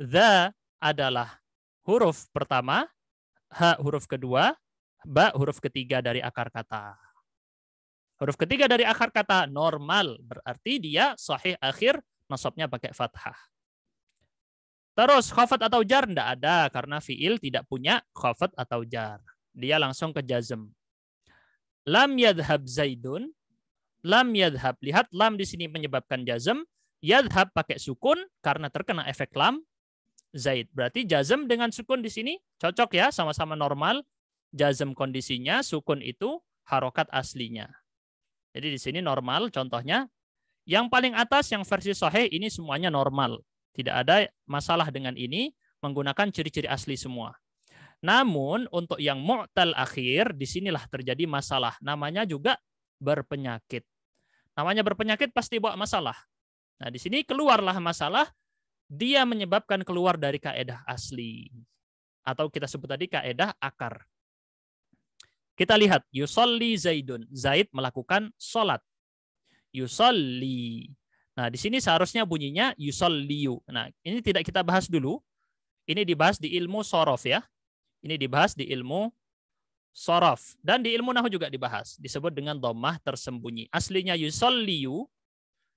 [SPEAKER 1] The adalah huruf pertama, h huruf kedua, ba huruf ketiga dari akar kata. Huruf ketiga dari akar kata normal berarti dia sahih akhir nasabnya pakai fathah. Terus khafat atau jar tidak ada karena fiil tidak punya khafat atau jar. Dia langsung ke jazm. Lam yadhab zaidun. Lam yadhab. Lihat lam di sini menyebabkan jazm. Yadhab pakai sukun karena terkena efek lam. Zaid. Berarti jazm dengan sukun di sini cocok ya. Sama-sama normal. Jazm kondisinya. Sukun itu harokat aslinya. Jadi di sini normal contohnya. Yang paling atas yang versi Sohe ini semuanya normal. Tidak ada masalah dengan ini menggunakan ciri-ciri asli semua. Namun untuk yang mu'tal akhir di sinilah terjadi masalah. Namanya juga berpenyakit. Namanya berpenyakit pasti bawa masalah. Nah, di sini keluarlah masalah dia menyebabkan keluar dari kaedah asli atau kita sebut tadi kaedah akar. Kita lihat, yusolli zaidun. Zaid melakukan sholat. Yusolli. Nah, di sini seharusnya bunyinya Yusolliu. Nah, ini tidak kita bahas dulu. Ini dibahas di ilmu sorof ya. Ini dibahas di ilmu sorof. Dan di ilmu nahu juga dibahas. Disebut dengan domah tersembunyi. Aslinya Yusolliu,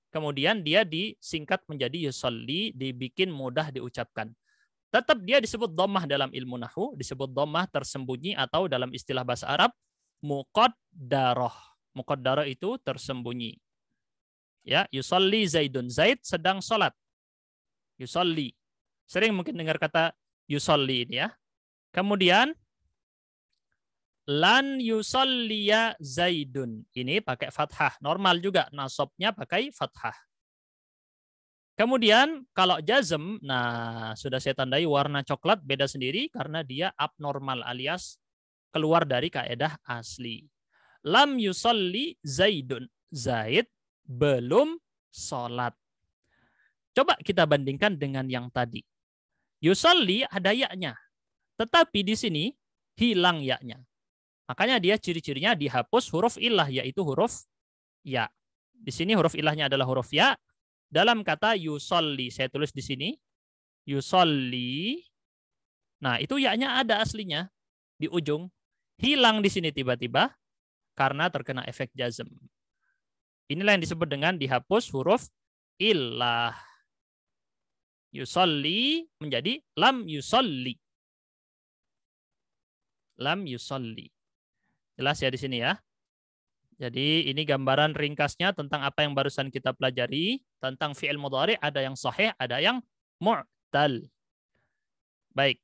[SPEAKER 1] Kemudian dia disingkat menjadi yusolli, dibikin mudah diucapkan tetap dia disebut domah dalam ilmu nahu, disebut domah tersembunyi atau dalam istilah bahasa Arab daroh muqaddarah. daroh itu tersembunyi. Ya, yusolli Zaidun. Zaid sedang sholat. yusolli Sering mungkin dengar kata yusolli ini ya. Kemudian lan yusalliya Zaidun. Ini pakai fathah. Normal juga nasobnya pakai fathah. Kemudian kalau jazm, nah sudah saya tandai warna coklat beda sendiri karena dia abnormal alias keluar dari kaedah asli. Lam yusolli zaidun. Zaid belum sholat. Coba kita bandingkan dengan yang tadi. Yusolli ada yaknya. Tetapi di sini hilang yaknya. Makanya dia ciri-cirinya dihapus huruf ilah yaitu huruf ya. Di sini huruf ilahnya adalah huruf ya, dalam kata yusolli, saya tulis di sini. Yusolli. Nah, itu yaknya ada aslinya di ujung. Hilang di sini tiba-tiba karena terkena efek jazm. Inilah yang disebut dengan dihapus huruf illah. Yusolli menjadi lam yusolli. Lam yusolli. Jelas ya di sini ya. Jadi ini gambaran ringkasnya tentang apa yang barusan kita pelajari tentang fi'il mudhari ada yang sahih, ada yang mu'tal. Baik.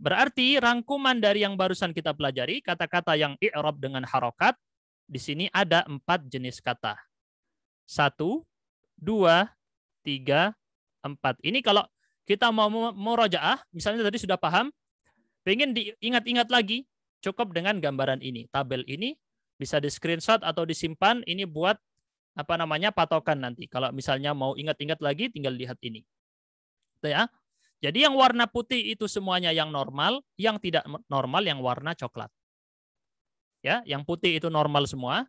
[SPEAKER 1] Berarti rangkuman dari yang barusan kita pelajari, kata-kata yang i'rab dengan harokat, di sini ada empat jenis kata. Satu, dua, tiga, empat. Ini kalau kita mau murojaah, misalnya tadi sudah paham, pengen diingat-ingat lagi, cukup dengan gambaran ini. Tabel ini bisa di screenshot atau disimpan, ini buat apa namanya patokan nanti. Kalau misalnya mau ingat-ingat lagi tinggal lihat ini. Gitu ya. Jadi yang warna putih itu semuanya yang normal, yang tidak normal yang warna coklat. Ya, yang putih itu normal semua,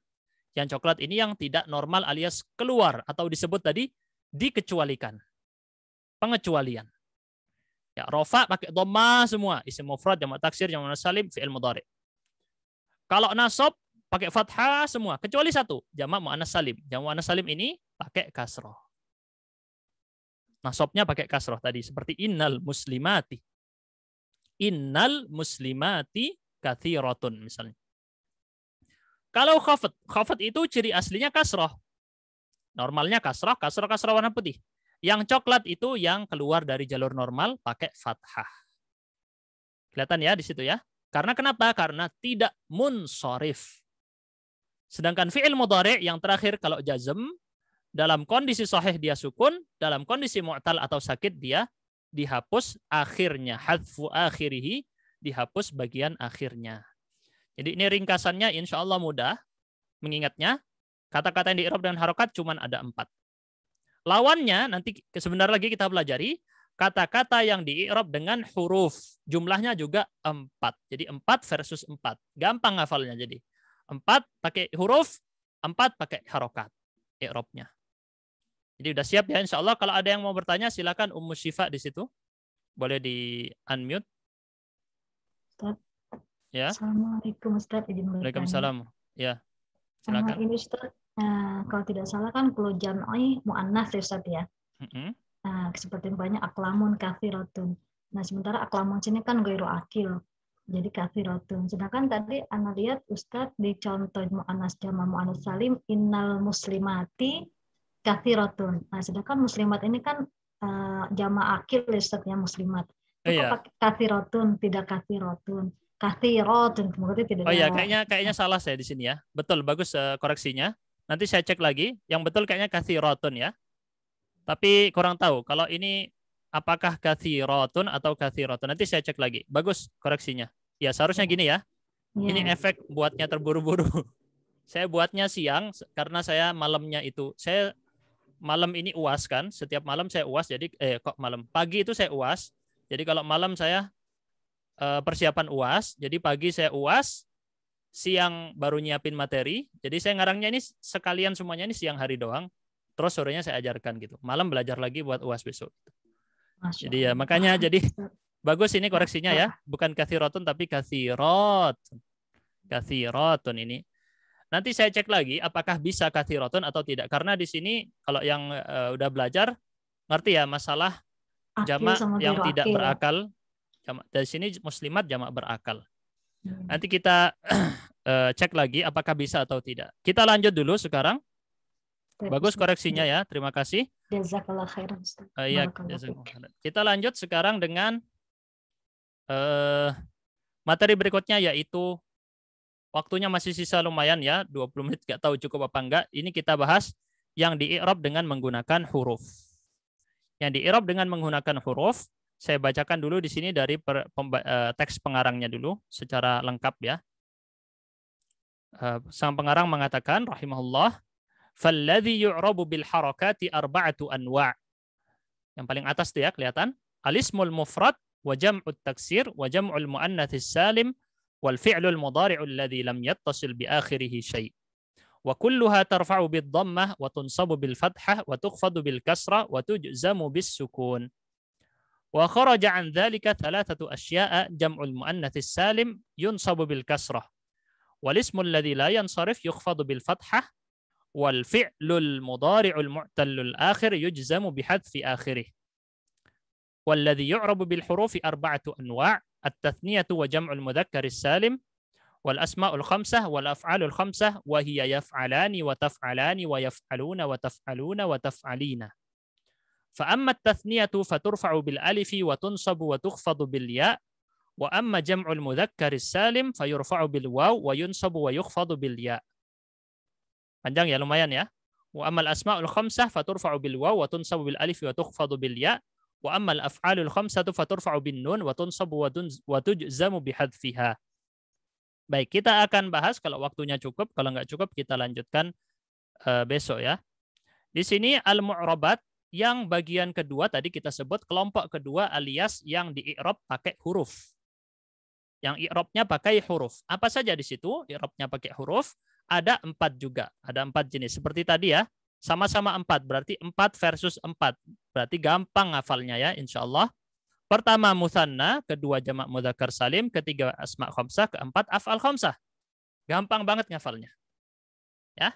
[SPEAKER 1] yang coklat ini yang tidak normal alias keluar atau disebut tadi dikecualikan. Pengecualian. Ya, rofa pakai doma semua, isim mufrad, jamak taksir, jamak salim, fi'il mudhari. Kalau nasab pakai fathah semua kecuali satu jamak muannas salim jamak muannas salim ini pakai kasroh nasobnya pakai kasroh tadi seperti innal muslimati innal muslimati kathiratun misalnya kalau khafat khafat itu ciri aslinya kasroh normalnya kasroh kasroh kasroh warna putih yang coklat itu yang keluar dari jalur normal pakai fathah kelihatan ya di situ ya karena kenapa karena tidak munsorif Sedangkan fi'il mudhari yang terakhir kalau jazm dalam kondisi sahih dia sukun, dalam kondisi mu'tal atau sakit dia dihapus akhirnya hadfu akhirihi dihapus bagian akhirnya. Jadi ini ringkasannya insya Allah mudah mengingatnya. Kata-kata yang di dengan dan harokat cuma ada empat. Lawannya nanti sebentar lagi kita pelajari kata-kata yang di dengan huruf. Jumlahnya juga empat. Jadi empat versus empat. Gampang hafalnya jadi. Empat pakai huruf, empat pakai harokat. I'robnya. Jadi udah siap ya insya Allah. Kalau ada yang mau bertanya silakan Ummu Syifa di situ. Boleh di unmute. Ustaz. Ya. Assalamualaikum Ustaz. Waalaikumsalam. Ya. Silakan. ini Ustaz, Nah, kalau tidak salah kan kalau jam'i mu'annas ya Ustaz ya. Mm-hmm. Nah, seperti banyak aklamun kafiratun. Nah, sementara aklamun sini kan gairu akil jadi kafiratun. Sedangkan tadi Ana lihat Ustadz di contoh Mu'anas Jamal Mu'anas Salim, innal muslimati kafiratun. Nah, sedangkan muslimat ini kan uh, eh, jama akil Ustadz muslimat. Oh, iya. kafiratun, tidak kafiratun. Kafiratun, berarti tidak. Oh iya, kayaknya kayaknya salah saya di sini ya. Betul, bagus uh, koreksinya. Nanti saya cek lagi. Yang betul kayaknya kafiratun ya. Tapi kurang tahu. Kalau ini apakah kathirotun atau kathirotun? Nanti saya cek lagi. Bagus koreksinya. Ya, seharusnya gini ya. Yeah. Ini efek buatnya terburu-buru. (laughs) saya buatnya siang karena saya malamnya itu. Saya malam ini uas kan. Setiap malam saya uas. Jadi, eh kok malam? Pagi itu saya uas. Jadi kalau malam saya eh, persiapan uas. Jadi pagi saya uas. Siang baru nyiapin materi. Jadi saya ngarangnya ini sekalian semuanya ini siang hari doang. Terus sorenya saya ajarkan gitu. Malam belajar lagi buat uas besok. Masya jadi ya makanya jadi bagus ini koreksinya ya, bukan kathirotun tapi kathirot Kathirotun ini. Nanti saya cek lagi apakah bisa kathirotun atau tidak karena di sini kalau yang uh, udah belajar ngerti ya masalah jamak yang tidak ya. berakal. jama, dari sini muslimat jamak berakal. Hmm. Nanti kita uh, (clears throat) cek lagi apakah bisa atau tidak. Kita lanjut dulu sekarang Bagus koreksinya ya. Terima kasih. ya, Kita lanjut sekarang dengan eh, materi berikutnya yaitu waktunya masih sisa lumayan ya, 20 menit nggak tahu cukup apa enggak. Ini kita bahas yang di i'rab dengan menggunakan huruf. Yang di i'rab dengan menggunakan huruf, saya bacakan dulu di sini dari per, pemba, uh, teks pengarangnya dulu secara lengkap ya. Uh, sang pengarang mengatakan rahimahullah Falladhi yu'rabu bil harakati arba'atu anwa'. Yang paling atas tuh ya kelihatan. Alismul mufrad wa jam'ut taksir wa jam'ul muannatsis salim wal fi'lul mudhari'u alladhi lam yattasil bi akhirih syai'. Wa kulluha tarfa'u bid dhammah wa tunsabu bil fathah wa tukhfadu bil kasra wa tujzamu bis sukun. Wa kharaja an dhalika thalathatu asya'a jam'ul muannatsis salim yunsabu bil kasrah. Wal ismu alladhi la yansarif yukhfadu bil fathah والفعل المضارع المعتل الآخر يجزم بحذف آخره والذي يعرب بالحروف أربعة أنواع التثنية وجمع المذكر السالم والأسماء الخمسة والأفعال الخمسة وهي يفعلان وتفعلان ويفعلون وتفعلون وتفعلين فأما التثنية فترفع بالألف وتنصب وتخفض بالياء وأما جمع المذكر السالم فيرفع بالواو وينصب ويخفض بالياء Panjang ya lumayan ya. Wa amal asma'ul khamsah faturfa'u bil waw wa tunsabu bil alif wa tukhfadu bil ya. Wa amal af'alul khamsah faturfa'u bin nun wa tunsabu wa tujzamu bihadfiha. Baik, kita akan bahas kalau waktunya cukup. Kalau nggak cukup kita lanjutkan uh, besok ya. Di sini al-mu'rabat yang bagian kedua tadi kita sebut kelompok kedua alias yang di i'rab pakai huruf. Yang i'rabnya pakai huruf. Apa saja di situ? I'rabnya pakai huruf ada empat juga. Ada empat jenis. Seperti tadi ya, sama-sama empat. Berarti empat versus empat. Berarti gampang hafalnya ya, insya Allah. Pertama musanna, kedua jamak mudzakkar salim, ketiga asma khamsah, keempat afal khamsah. Gampang banget ngafalnya. Ya.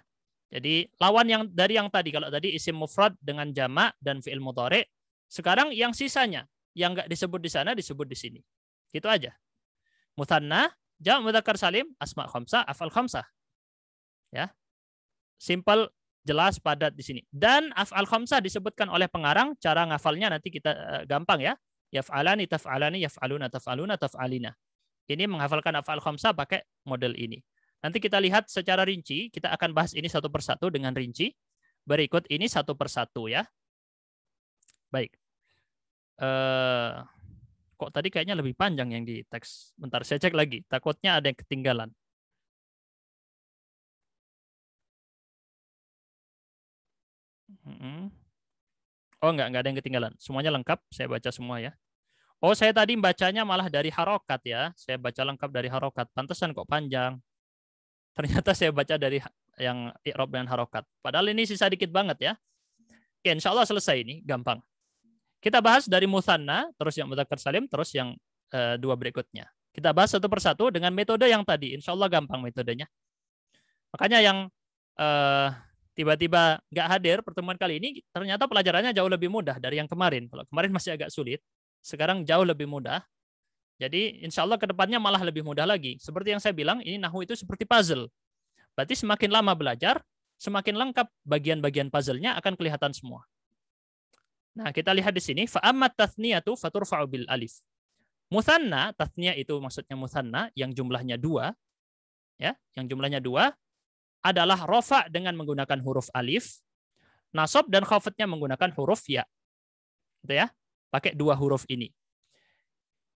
[SPEAKER 1] Jadi lawan yang dari yang tadi kalau tadi isim mufrad dengan jamak dan fi'il mudhari, sekarang yang sisanya yang nggak disebut di sana disebut di sini. Gitu aja. Musanna, jamak mudzakkar salim, asma khamsah, afal khamsah. Ya. Simple, jelas, padat di sini. Dan af'al khamsah disebutkan oleh pengarang, cara ngafalnya nanti kita eh, gampang ya. Yaf'alani, taf'alani, yaf'aluna, taf'aluna, taf'alina. Ini menghafalkan af'al khamsah pakai model ini. Nanti kita lihat secara rinci, kita akan bahas ini satu persatu dengan rinci. Berikut ini satu persatu ya. Baik. Uh, kok tadi kayaknya lebih panjang yang di teks. Bentar, saya cek lagi. Takutnya ada yang ketinggalan. Oh enggak, enggak ada yang ketinggalan. Semuanya lengkap, saya baca semua ya. Oh, saya tadi bacanya malah dari harokat ya. Saya baca lengkap dari harokat. Pantesan kok panjang. Ternyata saya baca dari yang ikrob dan harokat. Padahal ini sisa dikit banget ya. Oke, insya Allah selesai ini. Gampang. Kita bahas dari musanna, terus yang mutakar salim, terus yang e, dua berikutnya. Kita bahas satu persatu dengan metode yang tadi. Insya Allah gampang metodenya. Makanya yang e, tiba-tiba nggak hadir pertemuan kali ini, ternyata pelajarannya jauh lebih mudah dari yang kemarin. Kalau kemarin masih agak sulit, sekarang jauh lebih mudah. Jadi insya Allah kedepannya malah lebih mudah lagi. Seperti yang saya bilang, ini Nahu itu seperti puzzle. Berarti semakin lama belajar, semakin lengkap bagian-bagian puzzle-nya akan kelihatan semua. Nah, kita lihat di sini fa'ammat tathniyatu faturfa'u bil alif. Musanna, tathnia itu maksudnya musanna yang jumlahnya dua, ya, yang jumlahnya dua, adalah rofa dengan menggunakan huruf alif, nasob dan khafatnya menggunakan huruf ya. Gitu ya. Pakai dua huruf ini.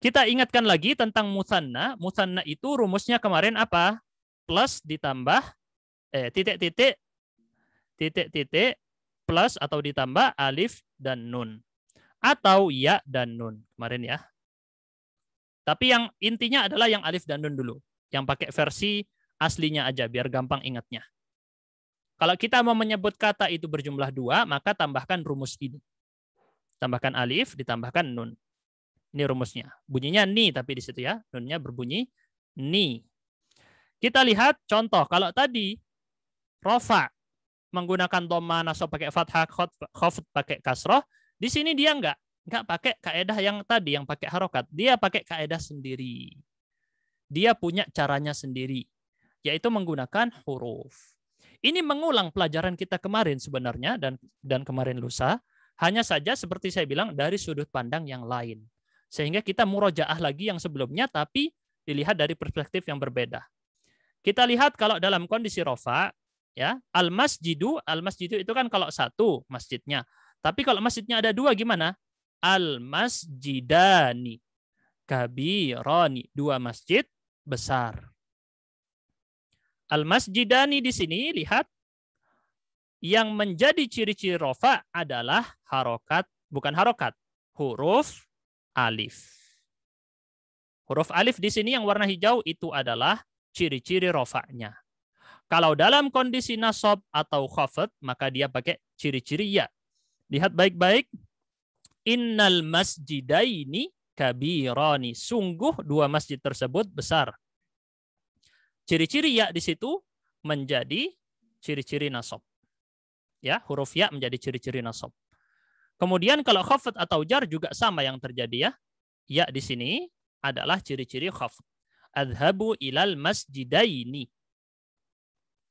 [SPEAKER 1] Kita ingatkan lagi tentang musanna. Musanna itu rumusnya kemarin apa? Plus ditambah eh titik-titik titik-titik plus atau ditambah alif dan nun atau ya dan nun kemarin ya. Tapi yang intinya adalah yang alif dan nun dulu, yang pakai versi aslinya aja biar gampang ingatnya. Kalau kita mau menyebut kata itu berjumlah dua, maka tambahkan rumus ini. Tambahkan alif, ditambahkan nun. Ini rumusnya. Bunyinya ni tapi di situ ya. Nunnya berbunyi ni. Kita lihat contoh. Kalau tadi rofa menggunakan doma naso pakai fathah, khof pakai kasroh. Di sini dia enggak. Enggak pakai kaedah yang tadi, yang pakai harokat. Dia pakai kaedah sendiri. Dia punya caranya sendiri yaitu menggunakan huruf. Ini mengulang pelajaran kita kemarin sebenarnya dan dan kemarin lusa, hanya saja seperti saya bilang dari sudut pandang yang lain. Sehingga kita murojaah lagi yang sebelumnya tapi dilihat dari perspektif yang berbeda. Kita lihat kalau dalam kondisi rofa, ya al masjidu al masjidu itu kan kalau satu masjidnya. Tapi kalau masjidnya ada dua gimana? Al masjidani kabironi dua masjid besar. Al-masjidani di sini lihat yang menjadi ciri-ciri rofa adalah harokat, bukan harokat, huruf alif. Huruf alif di sini yang warna hijau itu adalah ciri-ciri rofaknya. Kalau dalam kondisi nasob atau khafat, maka dia pakai ciri-ciri ya. Lihat baik-baik. Innal masjidaini kabirani. Sungguh dua masjid tersebut besar. Ciri-ciri ya di situ menjadi ciri-ciri nasab. Ya, huruf ya menjadi ciri-ciri nasab. Kemudian kalau khafat atau jar juga sama yang terjadi ya. Ya di sini adalah ciri-ciri khaf. Adhabu ilal masjidaini.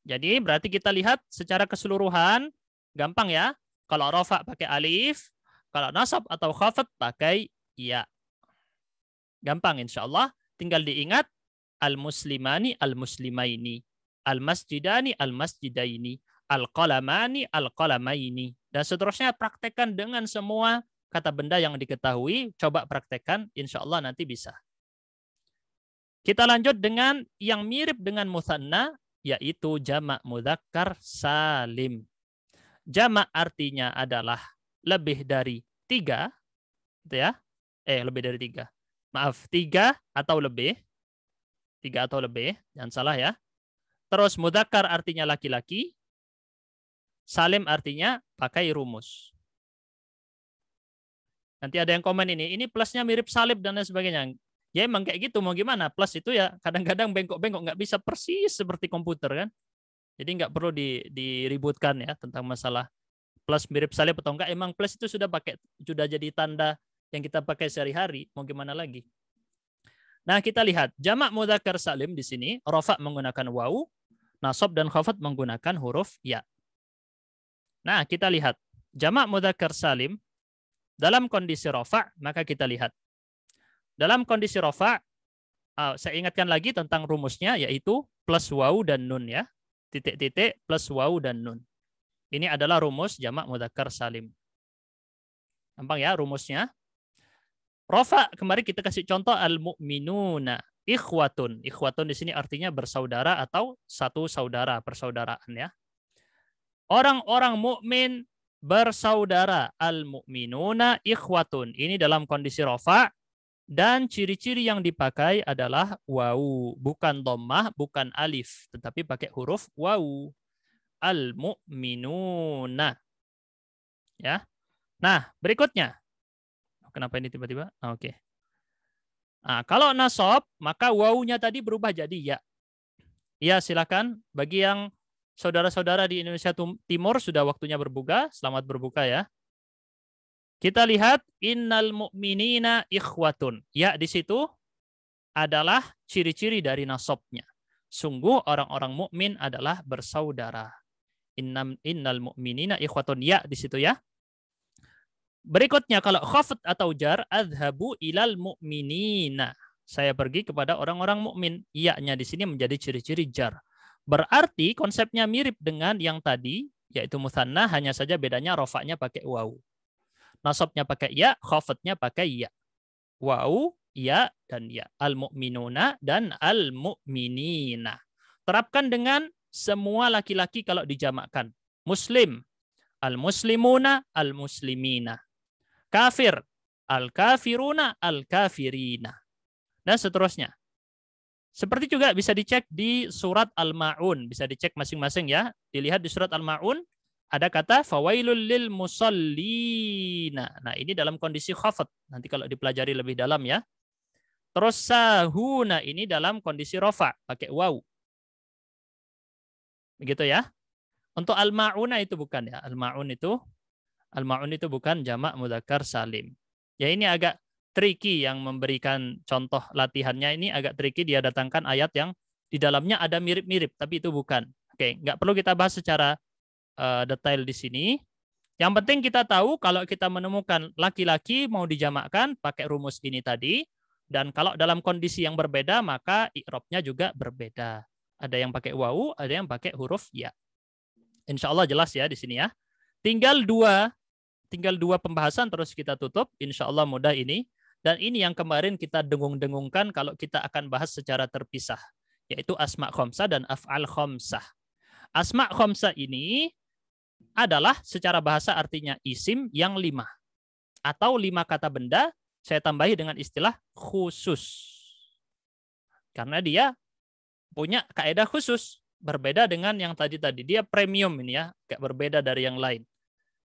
[SPEAKER 1] Jadi berarti kita lihat secara keseluruhan gampang ya. Kalau rofa pakai alif, kalau nasab atau khafat pakai ya. Gampang insya Allah. Tinggal diingat al-muslimani al-muslimaini, al-masjidani al-masjidaini, al-qalamani al-qalamaini. Dan seterusnya praktekkan dengan semua kata benda yang diketahui, coba praktekkan, insya Allah nanti bisa. Kita lanjut dengan yang mirip dengan musanna, yaitu jamak mudzakkar salim. Jamak artinya adalah lebih dari tiga, gitu ya, eh lebih dari tiga, maaf tiga atau lebih tiga atau lebih, jangan salah ya. Terus mudakar artinya laki-laki, salim artinya pakai rumus. Nanti ada yang komen ini, ini plusnya mirip salib dan lain sebagainya. Ya emang kayak gitu, mau gimana? Plus itu ya kadang-kadang bengkok-bengkok, nggak bisa persis seperti komputer kan. Jadi nggak perlu di, diributkan ya tentang masalah plus mirip salib atau enggak. Emang plus itu sudah pakai sudah jadi tanda yang kita pakai sehari-hari. Mau gimana lagi? Nah, kita lihat jamak mudzakkar salim di sini rafa menggunakan wau, nasab dan khafat menggunakan huruf ya. Nah, kita lihat jamak mudzakkar salim dalam kondisi rofa maka kita lihat dalam kondisi rofa ah, saya ingatkan lagi tentang rumusnya yaitu plus wau dan nun ya titik-titik plus wau dan nun. Ini adalah rumus jamak mudzakkar salim. Gampang ya rumusnya. Rofa, kemarin kita kasih contoh al mukminuna ikhwatun. Ikhwatun di sini artinya bersaudara atau satu saudara, persaudaraan ya. Orang-orang mukmin bersaudara al mukminuna ikhwatun. Ini dalam kondisi rofa dan ciri-ciri yang dipakai adalah wau, bukan dhammah, bukan alif, tetapi pakai huruf wau. al mukminuna. Ya. Nah, berikutnya Kenapa ini tiba-tiba? Ah, oke. Okay. Nah, kalau nasob, maka wawunya tadi berubah jadi ya. Ya silakan. Bagi yang saudara-saudara di Indonesia Timur sudah waktunya berbuka. Selamat berbuka ya. Kita lihat innal mu'minina ikhwatun. Ya, di situ adalah ciri-ciri dari nasobnya. Sungguh orang-orang mukmin adalah bersaudara. innal mu'minina ikhwatun. Ya, di situ ya. Berikutnya kalau khafat atau jar adhabu ilal mu'minina. Saya pergi kepada orang-orang mukmin. Nya di sini menjadi ciri-ciri jar. Berarti konsepnya mirip dengan yang tadi yaitu musanna hanya saja bedanya rofaknya pakai wau, Nasabnya pakai ya, khafatnya pakai ya. wau ya dan ya. Al-mu'minuna dan al-mu'minina. Terapkan dengan semua laki-laki kalau dijamakkan. Muslim, al-muslimuna, al-muslimina kafir, al-kafiruna, al-kafirina. Dan seterusnya. Seperti juga bisa dicek di surat Al-Ma'un. Bisa dicek masing-masing ya. Dilihat di surat Al-Ma'un ada kata fawailul lil musallina. Nah, ini dalam kondisi khafat. Nanti kalau dipelajari lebih dalam ya. Terus sahuna ini dalam kondisi rofa. Pakai wow Begitu ya. Untuk al-ma'una itu bukan ya. Al-ma'un itu Al-Ma'un itu bukan jamak mudakar salim. Ya ini agak tricky yang memberikan contoh latihannya ini agak tricky dia datangkan ayat yang di dalamnya ada mirip-mirip tapi itu bukan. Oke, nggak perlu kita bahas secara uh, detail di sini. Yang penting kita tahu kalau kita menemukan laki-laki mau dijamakkan pakai rumus ini tadi dan kalau dalam kondisi yang berbeda maka ikrobnya juga berbeda. Ada yang pakai wau, ada yang pakai huruf ya. Insya Allah jelas ya di sini ya. Tinggal dua, tinggal dua pembahasan terus kita tutup. Insya Allah mudah ini. Dan ini yang kemarin kita dengung-dengungkan kalau kita akan bahas secara terpisah, yaitu asma khomsa dan af'al khomsa Asma khomsa ini adalah secara bahasa artinya isim yang lima. Atau lima kata benda, saya tambahi dengan istilah khusus. Karena dia punya kaedah khusus. Berbeda dengan yang tadi-tadi. Dia premium ini ya, kayak berbeda dari yang lain.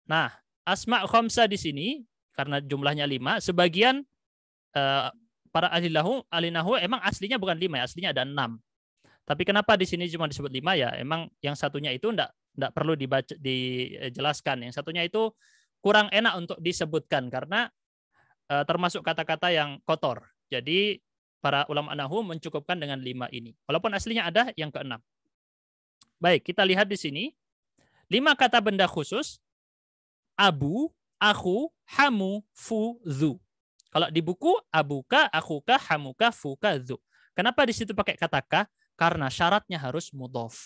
[SPEAKER 1] Nah, asma khomsa di sini, karena jumlahnya lima, sebagian eh, para ahli lahu, ahli nahu emang aslinya bukan lima ya, aslinya ada enam. Tapi kenapa di sini cuma disebut lima ya? Emang yang satunya itu ndak ndak perlu dibaca, dijelaskan. Yang satunya itu kurang enak untuk disebutkan karena eh, termasuk kata-kata yang kotor. Jadi para ulama nahu mencukupkan dengan lima ini. Walaupun aslinya ada yang keenam. Baik, kita lihat di sini. Lima kata benda khusus. Abu, aku, hamu, fu, zu. Kalau di buku, abuka, akuka, hamuka, fuka, zu. Kenapa di situ pakai kata ka? Karena syaratnya harus mudhof.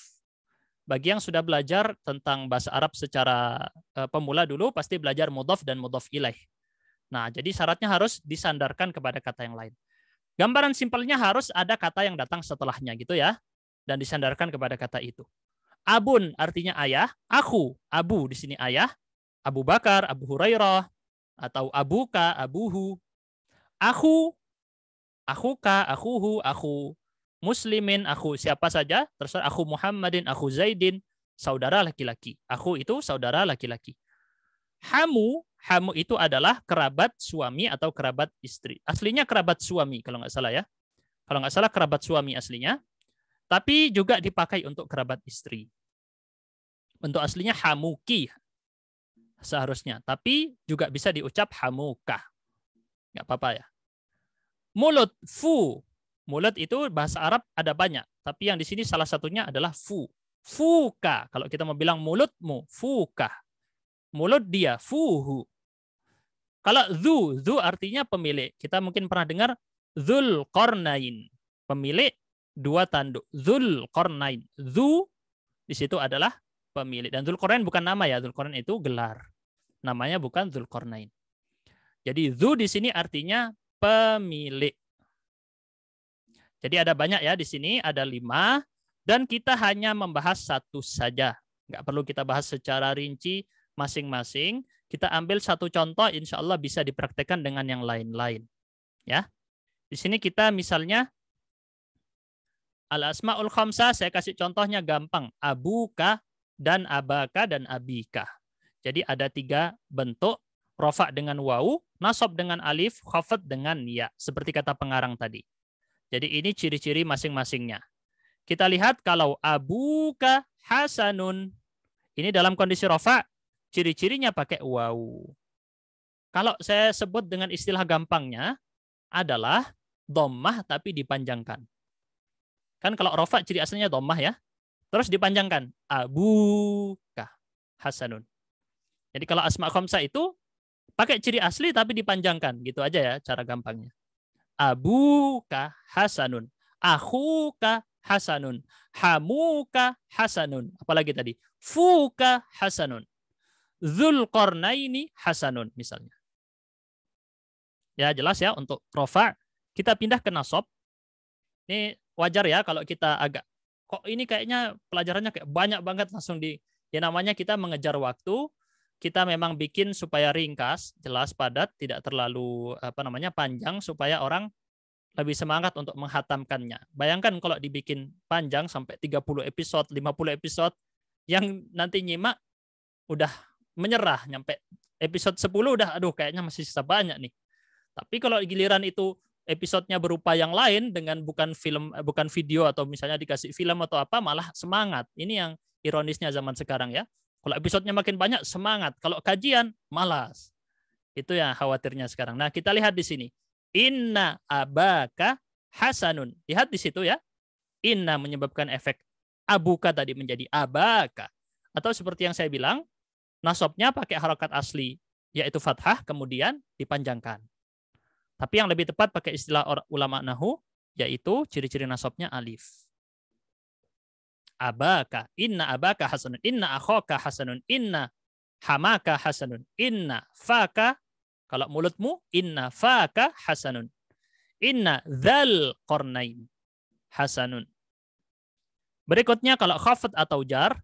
[SPEAKER 1] Bagi yang sudah belajar tentang bahasa Arab secara eh, pemula dulu, pasti belajar mudhof dan mudhof ilaih. Nah, jadi syaratnya harus disandarkan kepada kata yang lain. Gambaran simpelnya harus ada kata yang datang setelahnya gitu ya, dan disandarkan kepada kata itu. Abun artinya ayah, aku, abu di sini ayah, Abu Bakar, Abu Hurairah, atau Abu abuhu. Aku, aku akuhu, aku muslimin, aku siapa saja, terserah aku Muhammadin, aku Zaidin, saudara laki-laki. Aku itu saudara laki-laki. Hamu, hamu itu adalah kerabat suami atau kerabat istri. Aslinya kerabat suami kalau nggak salah ya. Kalau nggak salah kerabat suami aslinya. Tapi juga dipakai untuk kerabat istri. Bentuk aslinya hamuki seharusnya. Tapi juga bisa diucap hamuka. Enggak apa-apa ya. Mulut, fu. Mulut itu bahasa Arab ada banyak. Tapi yang di sini salah satunya adalah fu. Fuka. Kalau kita mau bilang mulutmu, fuka. Mulut dia, fuhu. Kalau zu, zu artinya pemilik. Kita mungkin pernah dengar zul qarnain. pemilik dua tanduk. Zul Qarnain. Zu di situ adalah pemilik. Dan Zul Qarnain bukan nama ya. Zul Qarnain itu gelar. Namanya bukan Zul Qarnain. Jadi zu di sini artinya pemilik. Jadi ada banyak ya di sini. Ada lima. Dan kita hanya membahas satu saja. Nggak perlu kita bahas secara rinci masing-masing. Kita ambil satu contoh, insya Allah bisa dipraktekkan dengan yang lain-lain. Ya, Di sini kita misalnya Al asmaul khamsah saya kasih contohnya gampang. Abuka dan abaka dan abika. Jadi ada tiga bentuk rofa dengan wau, nasab dengan alif, khafat dengan ya, seperti kata pengarang tadi. Jadi ini ciri-ciri masing-masingnya. Kita lihat kalau abuka hasanun. Ini dalam kondisi rofa, ciri-cirinya pakai wau. Kalau saya sebut dengan istilah gampangnya adalah dommah tapi dipanjangkan. Kan kalau rofa ciri aslinya domah ya. Terus dipanjangkan. Abuka hasanun. Jadi kalau asma khomsa itu pakai ciri asli tapi dipanjangkan. Gitu aja ya cara gampangnya. Abuka hasanun. Akuka hasanun. Hamuka hasanun. Apalagi tadi. Fuka hasanun. Zulqarnaini hasanun misalnya. Ya jelas ya untuk rofa. Kita pindah ke nasab. Ini wajar ya kalau kita agak kok ini kayaknya pelajarannya kayak banyak banget langsung di ya namanya kita mengejar waktu kita memang bikin supaya ringkas jelas padat tidak terlalu apa namanya panjang supaya orang lebih semangat untuk menghatamkannya bayangkan kalau dibikin panjang sampai 30 episode 50 episode yang nanti nyimak udah menyerah nyampe episode 10 udah aduh kayaknya masih sisa banyak nih tapi kalau giliran itu episodenya berupa yang lain dengan bukan film eh, bukan video atau misalnya dikasih film atau apa malah semangat. Ini yang ironisnya zaman sekarang ya. Kalau episodenya makin banyak semangat, kalau kajian malas. Itu yang khawatirnya sekarang. Nah, kita lihat di sini. Inna abaka hasanun. Lihat di situ ya. Inna menyebabkan efek abuka tadi menjadi abaka. Atau seperti yang saya bilang, nasobnya pakai harokat asli, yaitu fathah, kemudian dipanjangkan. Tapi yang lebih tepat pakai istilah ulama nahu yaitu ciri-ciri nasabnya alif. Abaka, inna abaka hasanun, inna akhoka hasanun, inna hamaka hasanun, inna faka, kalau mulutmu, inna faka hasanun, inna dhal qornain hasanun. Berikutnya kalau khafat atau jar,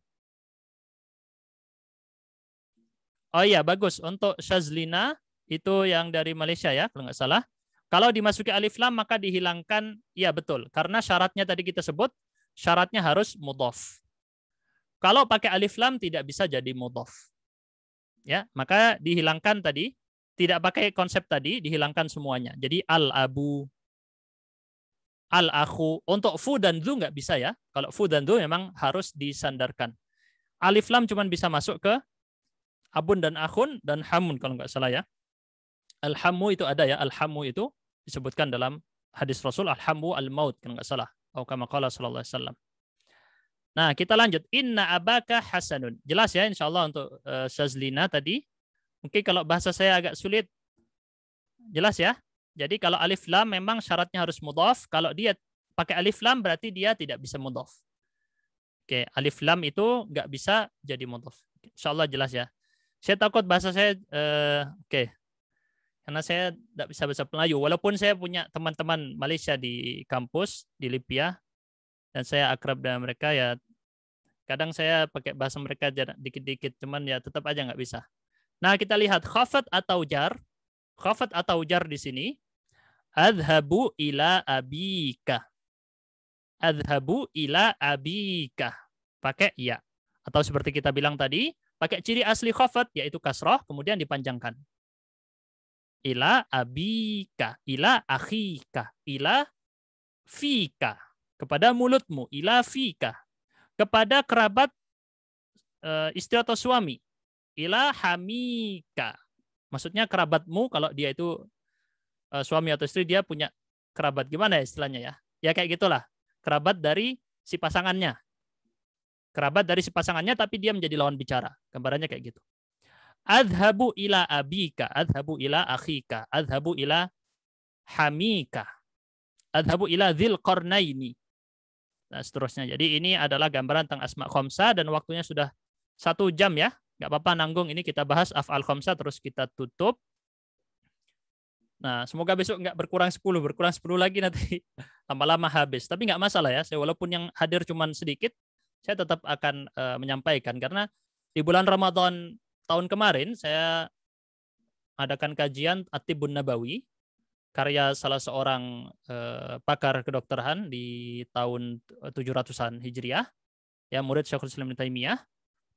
[SPEAKER 1] Oh iya, bagus. Untuk Shazlina, itu yang dari Malaysia ya, kalau nggak salah. Kalau dimasuki alif lam maka dihilangkan, ya betul. Karena syaratnya tadi kita sebut, syaratnya harus mudof Kalau pakai alif lam tidak bisa jadi mudof Ya, maka dihilangkan tadi, tidak pakai konsep tadi, dihilangkan semuanya. Jadi al-abu, al aku Untuk fu dan du nggak bisa ya. Kalau fu dan du memang harus disandarkan. Alif lam cuma bisa masuk ke abun dan akun dan hamun kalau nggak salah ya. Alhamu itu ada ya, alhamu itu disebutkan dalam hadis Rasul alhamu al-maut kalau nggak salah. Atau kama qala sallallahu Nah, kita lanjut. Inna abaka hasanun. Jelas ya Insya Allah untuk uh, eh, Sazlina tadi. Mungkin kalau bahasa saya agak sulit. Jelas ya? Jadi kalau alif lam memang syaratnya harus mudhaf. Kalau dia pakai alif lam berarti dia tidak bisa mudhaf. Oke, alif lam itu nggak bisa jadi mudhaf. Allah jelas ya. Saya takut bahasa saya uh, oke, okay, karena saya tidak bisa bahasa Melayu. Walaupun saya punya teman-teman Malaysia di kampus di Libya dan saya akrab dengan mereka ya kadang saya pakai bahasa mereka dikit-dikit cuman ya tetap aja nggak bisa. Nah kita lihat khafat atau jar, khafat atau jar di sini adhabu ila abika. Adhabu ila abika. Pakai ya. Atau seperti kita bilang tadi, pakai ciri asli khafat yaitu kasroh kemudian dipanjangkan ila abika, ila akhika, ila fika, kepada mulutmu, ila fika, kepada kerabat e, istri atau suami, ila hamika. Maksudnya kerabatmu kalau dia itu e, suami atau istri dia punya kerabat gimana ya istilahnya ya? Ya kayak gitulah. Kerabat dari si pasangannya. Kerabat dari si pasangannya tapi dia menjadi lawan bicara. Gambarannya kayak gitu. Adhabu ila abika, adhabu ila akhika, adhabu ila hamika, adhabu ila dhil qarnaini. Nah, seterusnya. Jadi ini adalah gambaran tentang asma khomsa dan waktunya sudah satu jam ya. Gak apa-apa nanggung, ini kita bahas af'al khomsa terus kita tutup. Nah, semoga besok nggak berkurang 10, berkurang 10 lagi nanti (laughs) lama-lama habis. Tapi nggak masalah ya, saya walaupun yang hadir cuma sedikit, saya tetap akan uh, menyampaikan karena di bulan Ramadan tahun kemarin saya adakan kajian Atibun Nabawi karya salah seorang eh, pakar kedokteran di tahun 700-an eh, Hijriah yang murid Syekhul Islam Taimiyah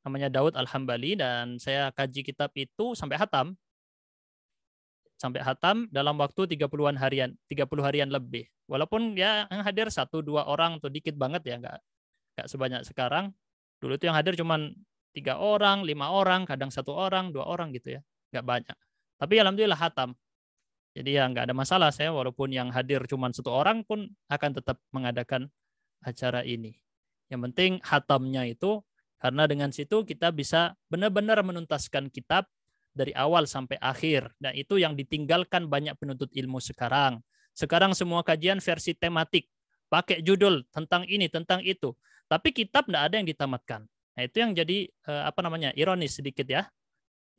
[SPEAKER 1] namanya Daud Al-Hambali dan saya kaji kitab itu sampai hatam sampai hatam dalam waktu 30-an harian, 30 harian lebih. Walaupun ya yang hadir satu dua orang tuh dikit banget ya nggak nggak sebanyak sekarang. Dulu itu yang hadir cuman tiga orang, lima orang, kadang satu orang, dua orang gitu ya. Nggak banyak. Tapi alhamdulillah hatam. Jadi ya nggak ada masalah saya walaupun yang hadir cuma satu orang pun akan tetap mengadakan acara ini. Yang penting hatamnya itu karena dengan situ kita bisa benar-benar menuntaskan kitab dari awal sampai akhir. Dan itu yang ditinggalkan banyak penuntut ilmu sekarang. Sekarang semua kajian versi tematik, pakai judul tentang ini, tentang itu. Tapi kitab tidak ada yang ditamatkan. Nah, itu yang jadi eh, apa namanya? ironis sedikit ya.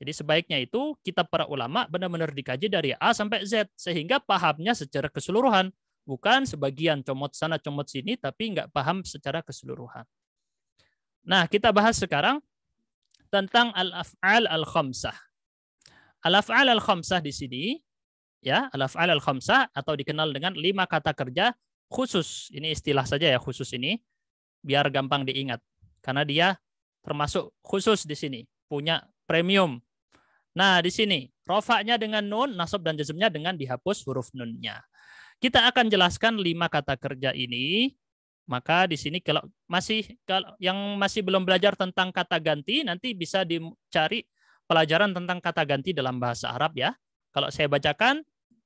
[SPEAKER 1] Jadi sebaiknya itu kita para ulama benar-benar dikaji dari A sampai Z sehingga pahamnya secara keseluruhan, bukan sebagian comot sana comot sini tapi nggak paham secara keseluruhan. Nah, kita bahas sekarang tentang al-af'al al-khamsah. Al-af'al al-khamsah di sini ya, al-af'al al-khamsah atau dikenal dengan lima kata kerja khusus. Ini istilah saja ya khusus ini biar gampang diingat karena dia termasuk khusus di sini, punya premium. Nah, di sini rofaknya dengan nun, nasab dan jazmnya dengan dihapus huruf nunnya. Kita akan jelaskan lima kata kerja ini. Maka di sini kalau masih kalau yang masih belum belajar tentang kata ganti nanti bisa dicari pelajaran tentang kata ganti dalam bahasa Arab ya. Kalau saya bacakan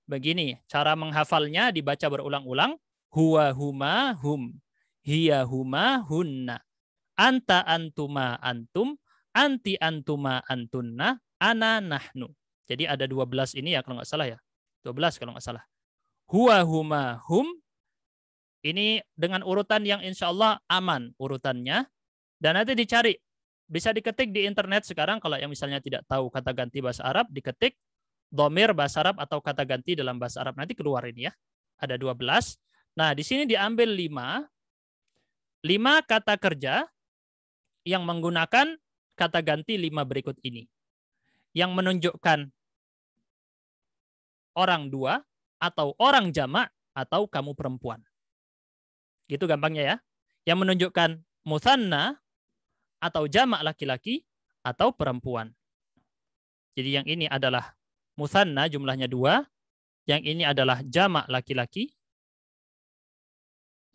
[SPEAKER 1] begini, cara menghafalnya dibaca berulang-ulang huwa huma hum hiya huma hunna Anta antuma antum, anti antuma antunna, ana nahnu. Jadi ada 12 ini ya kalau nggak salah ya. 12 kalau nggak salah. Huwa huma hum. Ini dengan urutan yang insya Allah aman urutannya. Dan nanti dicari. Bisa diketik di internet sekarang kalau yang misalnya tidak tahu kata ganti bahasa Arab, diketik domir bahasa Arab atau kata ganti dalam bahasa Arab. Nanti keluar ini ya. Ada 12. Nah, di sini diambil 5. 5 kata kerja yang menggunakan kata ganti lima berikut ini. Yang menunjukkan orang dua atau orang jamak atau kamu perempuan. Gitu gampangnya ya. Yang menunjukkan musanna atau jamak laki-laki atau perempuan. Jadi yang ini adalah musanna jumlahnya dua, yang ini adalah jamak laki-laki,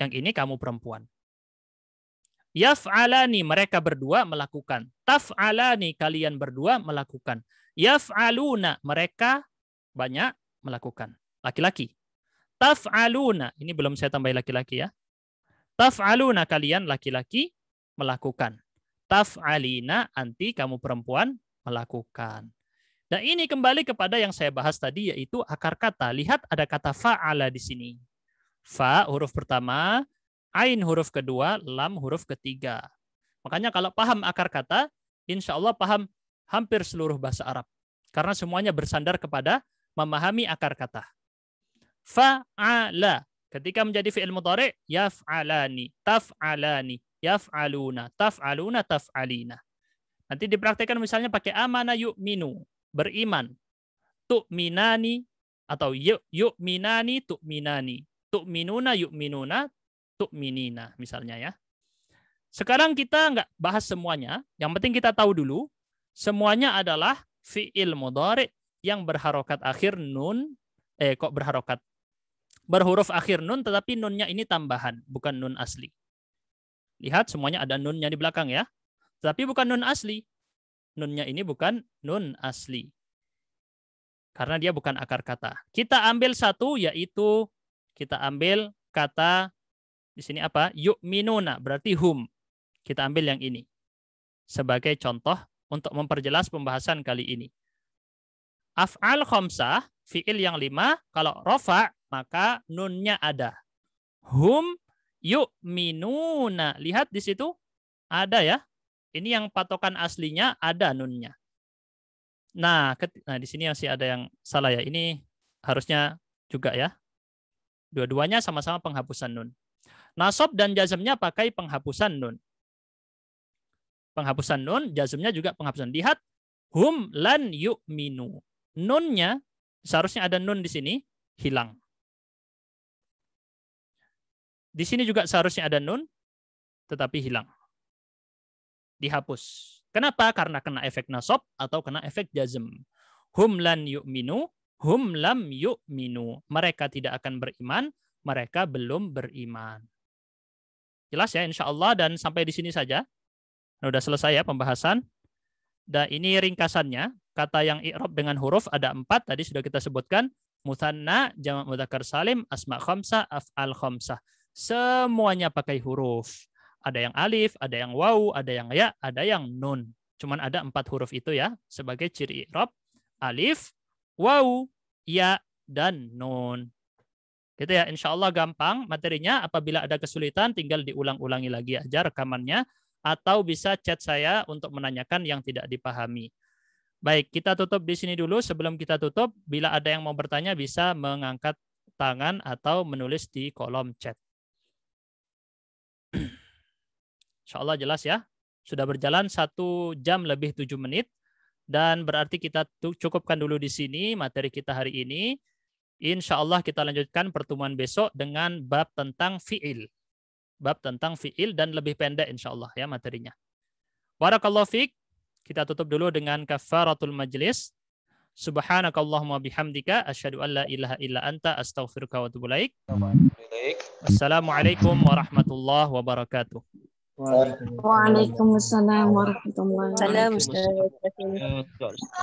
[SPEAKER 1] yang ini kamu perempuan. Yaf'alani mereka berdua melakukan. Taf'alani kalian berdua melakukan. Yaf'aluna mereka banyak melakukan. Laki-laki. Taf'aluna ini belum saya tambahi laki-laki ya. Taf'aluna kalian laki-laki melakukan. Taf'alina anti kamu perempuan melakukan. Nah ini kembali kepada yang saya bahas tadi yaitu akar kata. Lihat ada kata fa'ala di sini. Fa huruf pertama Ain huruf kedua, lam huruf ketiga. Makanya kalau paham akar kata, insya Allah paham hampir seluruh bahasa Arab. Karena semuanya bersandar kepada memahami akar kata. Fa'ala. Ketika menjadi fi'il mutare, yaf'alani, taf'alani, yaf'aluna, taf'aluna, taf'alina. Nanti dipraktekkan misalnya pakai amana yu'minu, beriman. Tu'minani atau yu'minani tu'minani. Tu'minuna yu'minuna, tu'minina misalnya ya. Sekarang kita nggak bahas semuanya. Yang penting kita tahu dulu. Semuanya adalah fi'il mudhari yang berharokat akhir nun. Eh kok berharokat? Berhuruf akhir nun tetapi nunnya ini tambahan. Bukan nun asli. Lihat semuanya ada nunnya di belakang ya. Tetapi bukan nun asli. Nunnya ini bukan nun asli. Karena dia bukan akar kata. Kita ambil satu yaitu kita ambil kata di sini apa? yuk Yu'minuna berarti hum. Kita ambil yang ini sebagai contoh untuk memperjelas pembahasan kali ini. Af'al khomsah, fi'il yang lima, kalau rofa maka nunnya ada. Hum yuk yu'minuna. Lihat di situ ada ya. Ini yang patokan aslinya ada nunnya. Nah, nah di sini masih ada yang salah ya. Ini harusnya juga ya. Dua-duanya sama-sama penghapusan nun. Nasob dan jazmnya pakai penghapusan nun. Penghapusan nun, jazmnya juga penghapusan. Lihat, hum lan minu, Nunnya, seharusnya ada nun di sini, hilang. Di sini juga seharusnya ada nun, tetapi hilang. Dihapus. Kenapa? Karena kena efek nasob atau kena efek jazm. Hum lan minu, hum lam yuk minu. Mereka tidak akan beriman, mereka belum beriman. Jelas ya, insya Allah. Dan sampai di sini saja. Nah, udah selesai ya pembahasan. Dan ini ringkasannya. Kata yang i'rob dengan huruf ada empat. Tadi sudah kita sebutkan. Muthanna, jamak mutakar salim, asma af al khomsa. Semuanya pakai huruf. Ada yang alif, ada yang wau, ada yang ya, ada yang nun. Cuman ada empat huruf itu ya sebagai ciri i'rob. Alif, wau, ya, dan nun. Gitu ya, insya Allah gampang materinya. Apabila ada kesulitan, tinggal diulang-ulangi lagi aja rekamannya. Atau bisa chat saya untuk menanyakan yang tidak dipahami. Baik, kita tutup di sini dulu. Sebelum kita tutup, bila ada yang mau bertanya bisa mengangkat tangan atau menulis di kolom chat. (clears throat) Insya Allah jelas ya. Sudah berjalan satu jam lebih tujuh menit. Dan berarti kita cukupkan dulu di sini materi kita hari ini. Insya Allah kita lanjutkan pertemuan besok dengan bab tentang fi'il. Bab tentang fi'il dan lebih pendek insya Allah ya materinya. Barakallahu fiqh. Kita tutup dulu dengan kafaratul majlis. Subhanakallahumma bihamdika asyhadu an la ilaha illa anta astaghfiruka wa tubulaik. Assalamualaikum warahmatullahi wabarakatuh. Waalaikumsalam warahmatullahi wabarakatuh.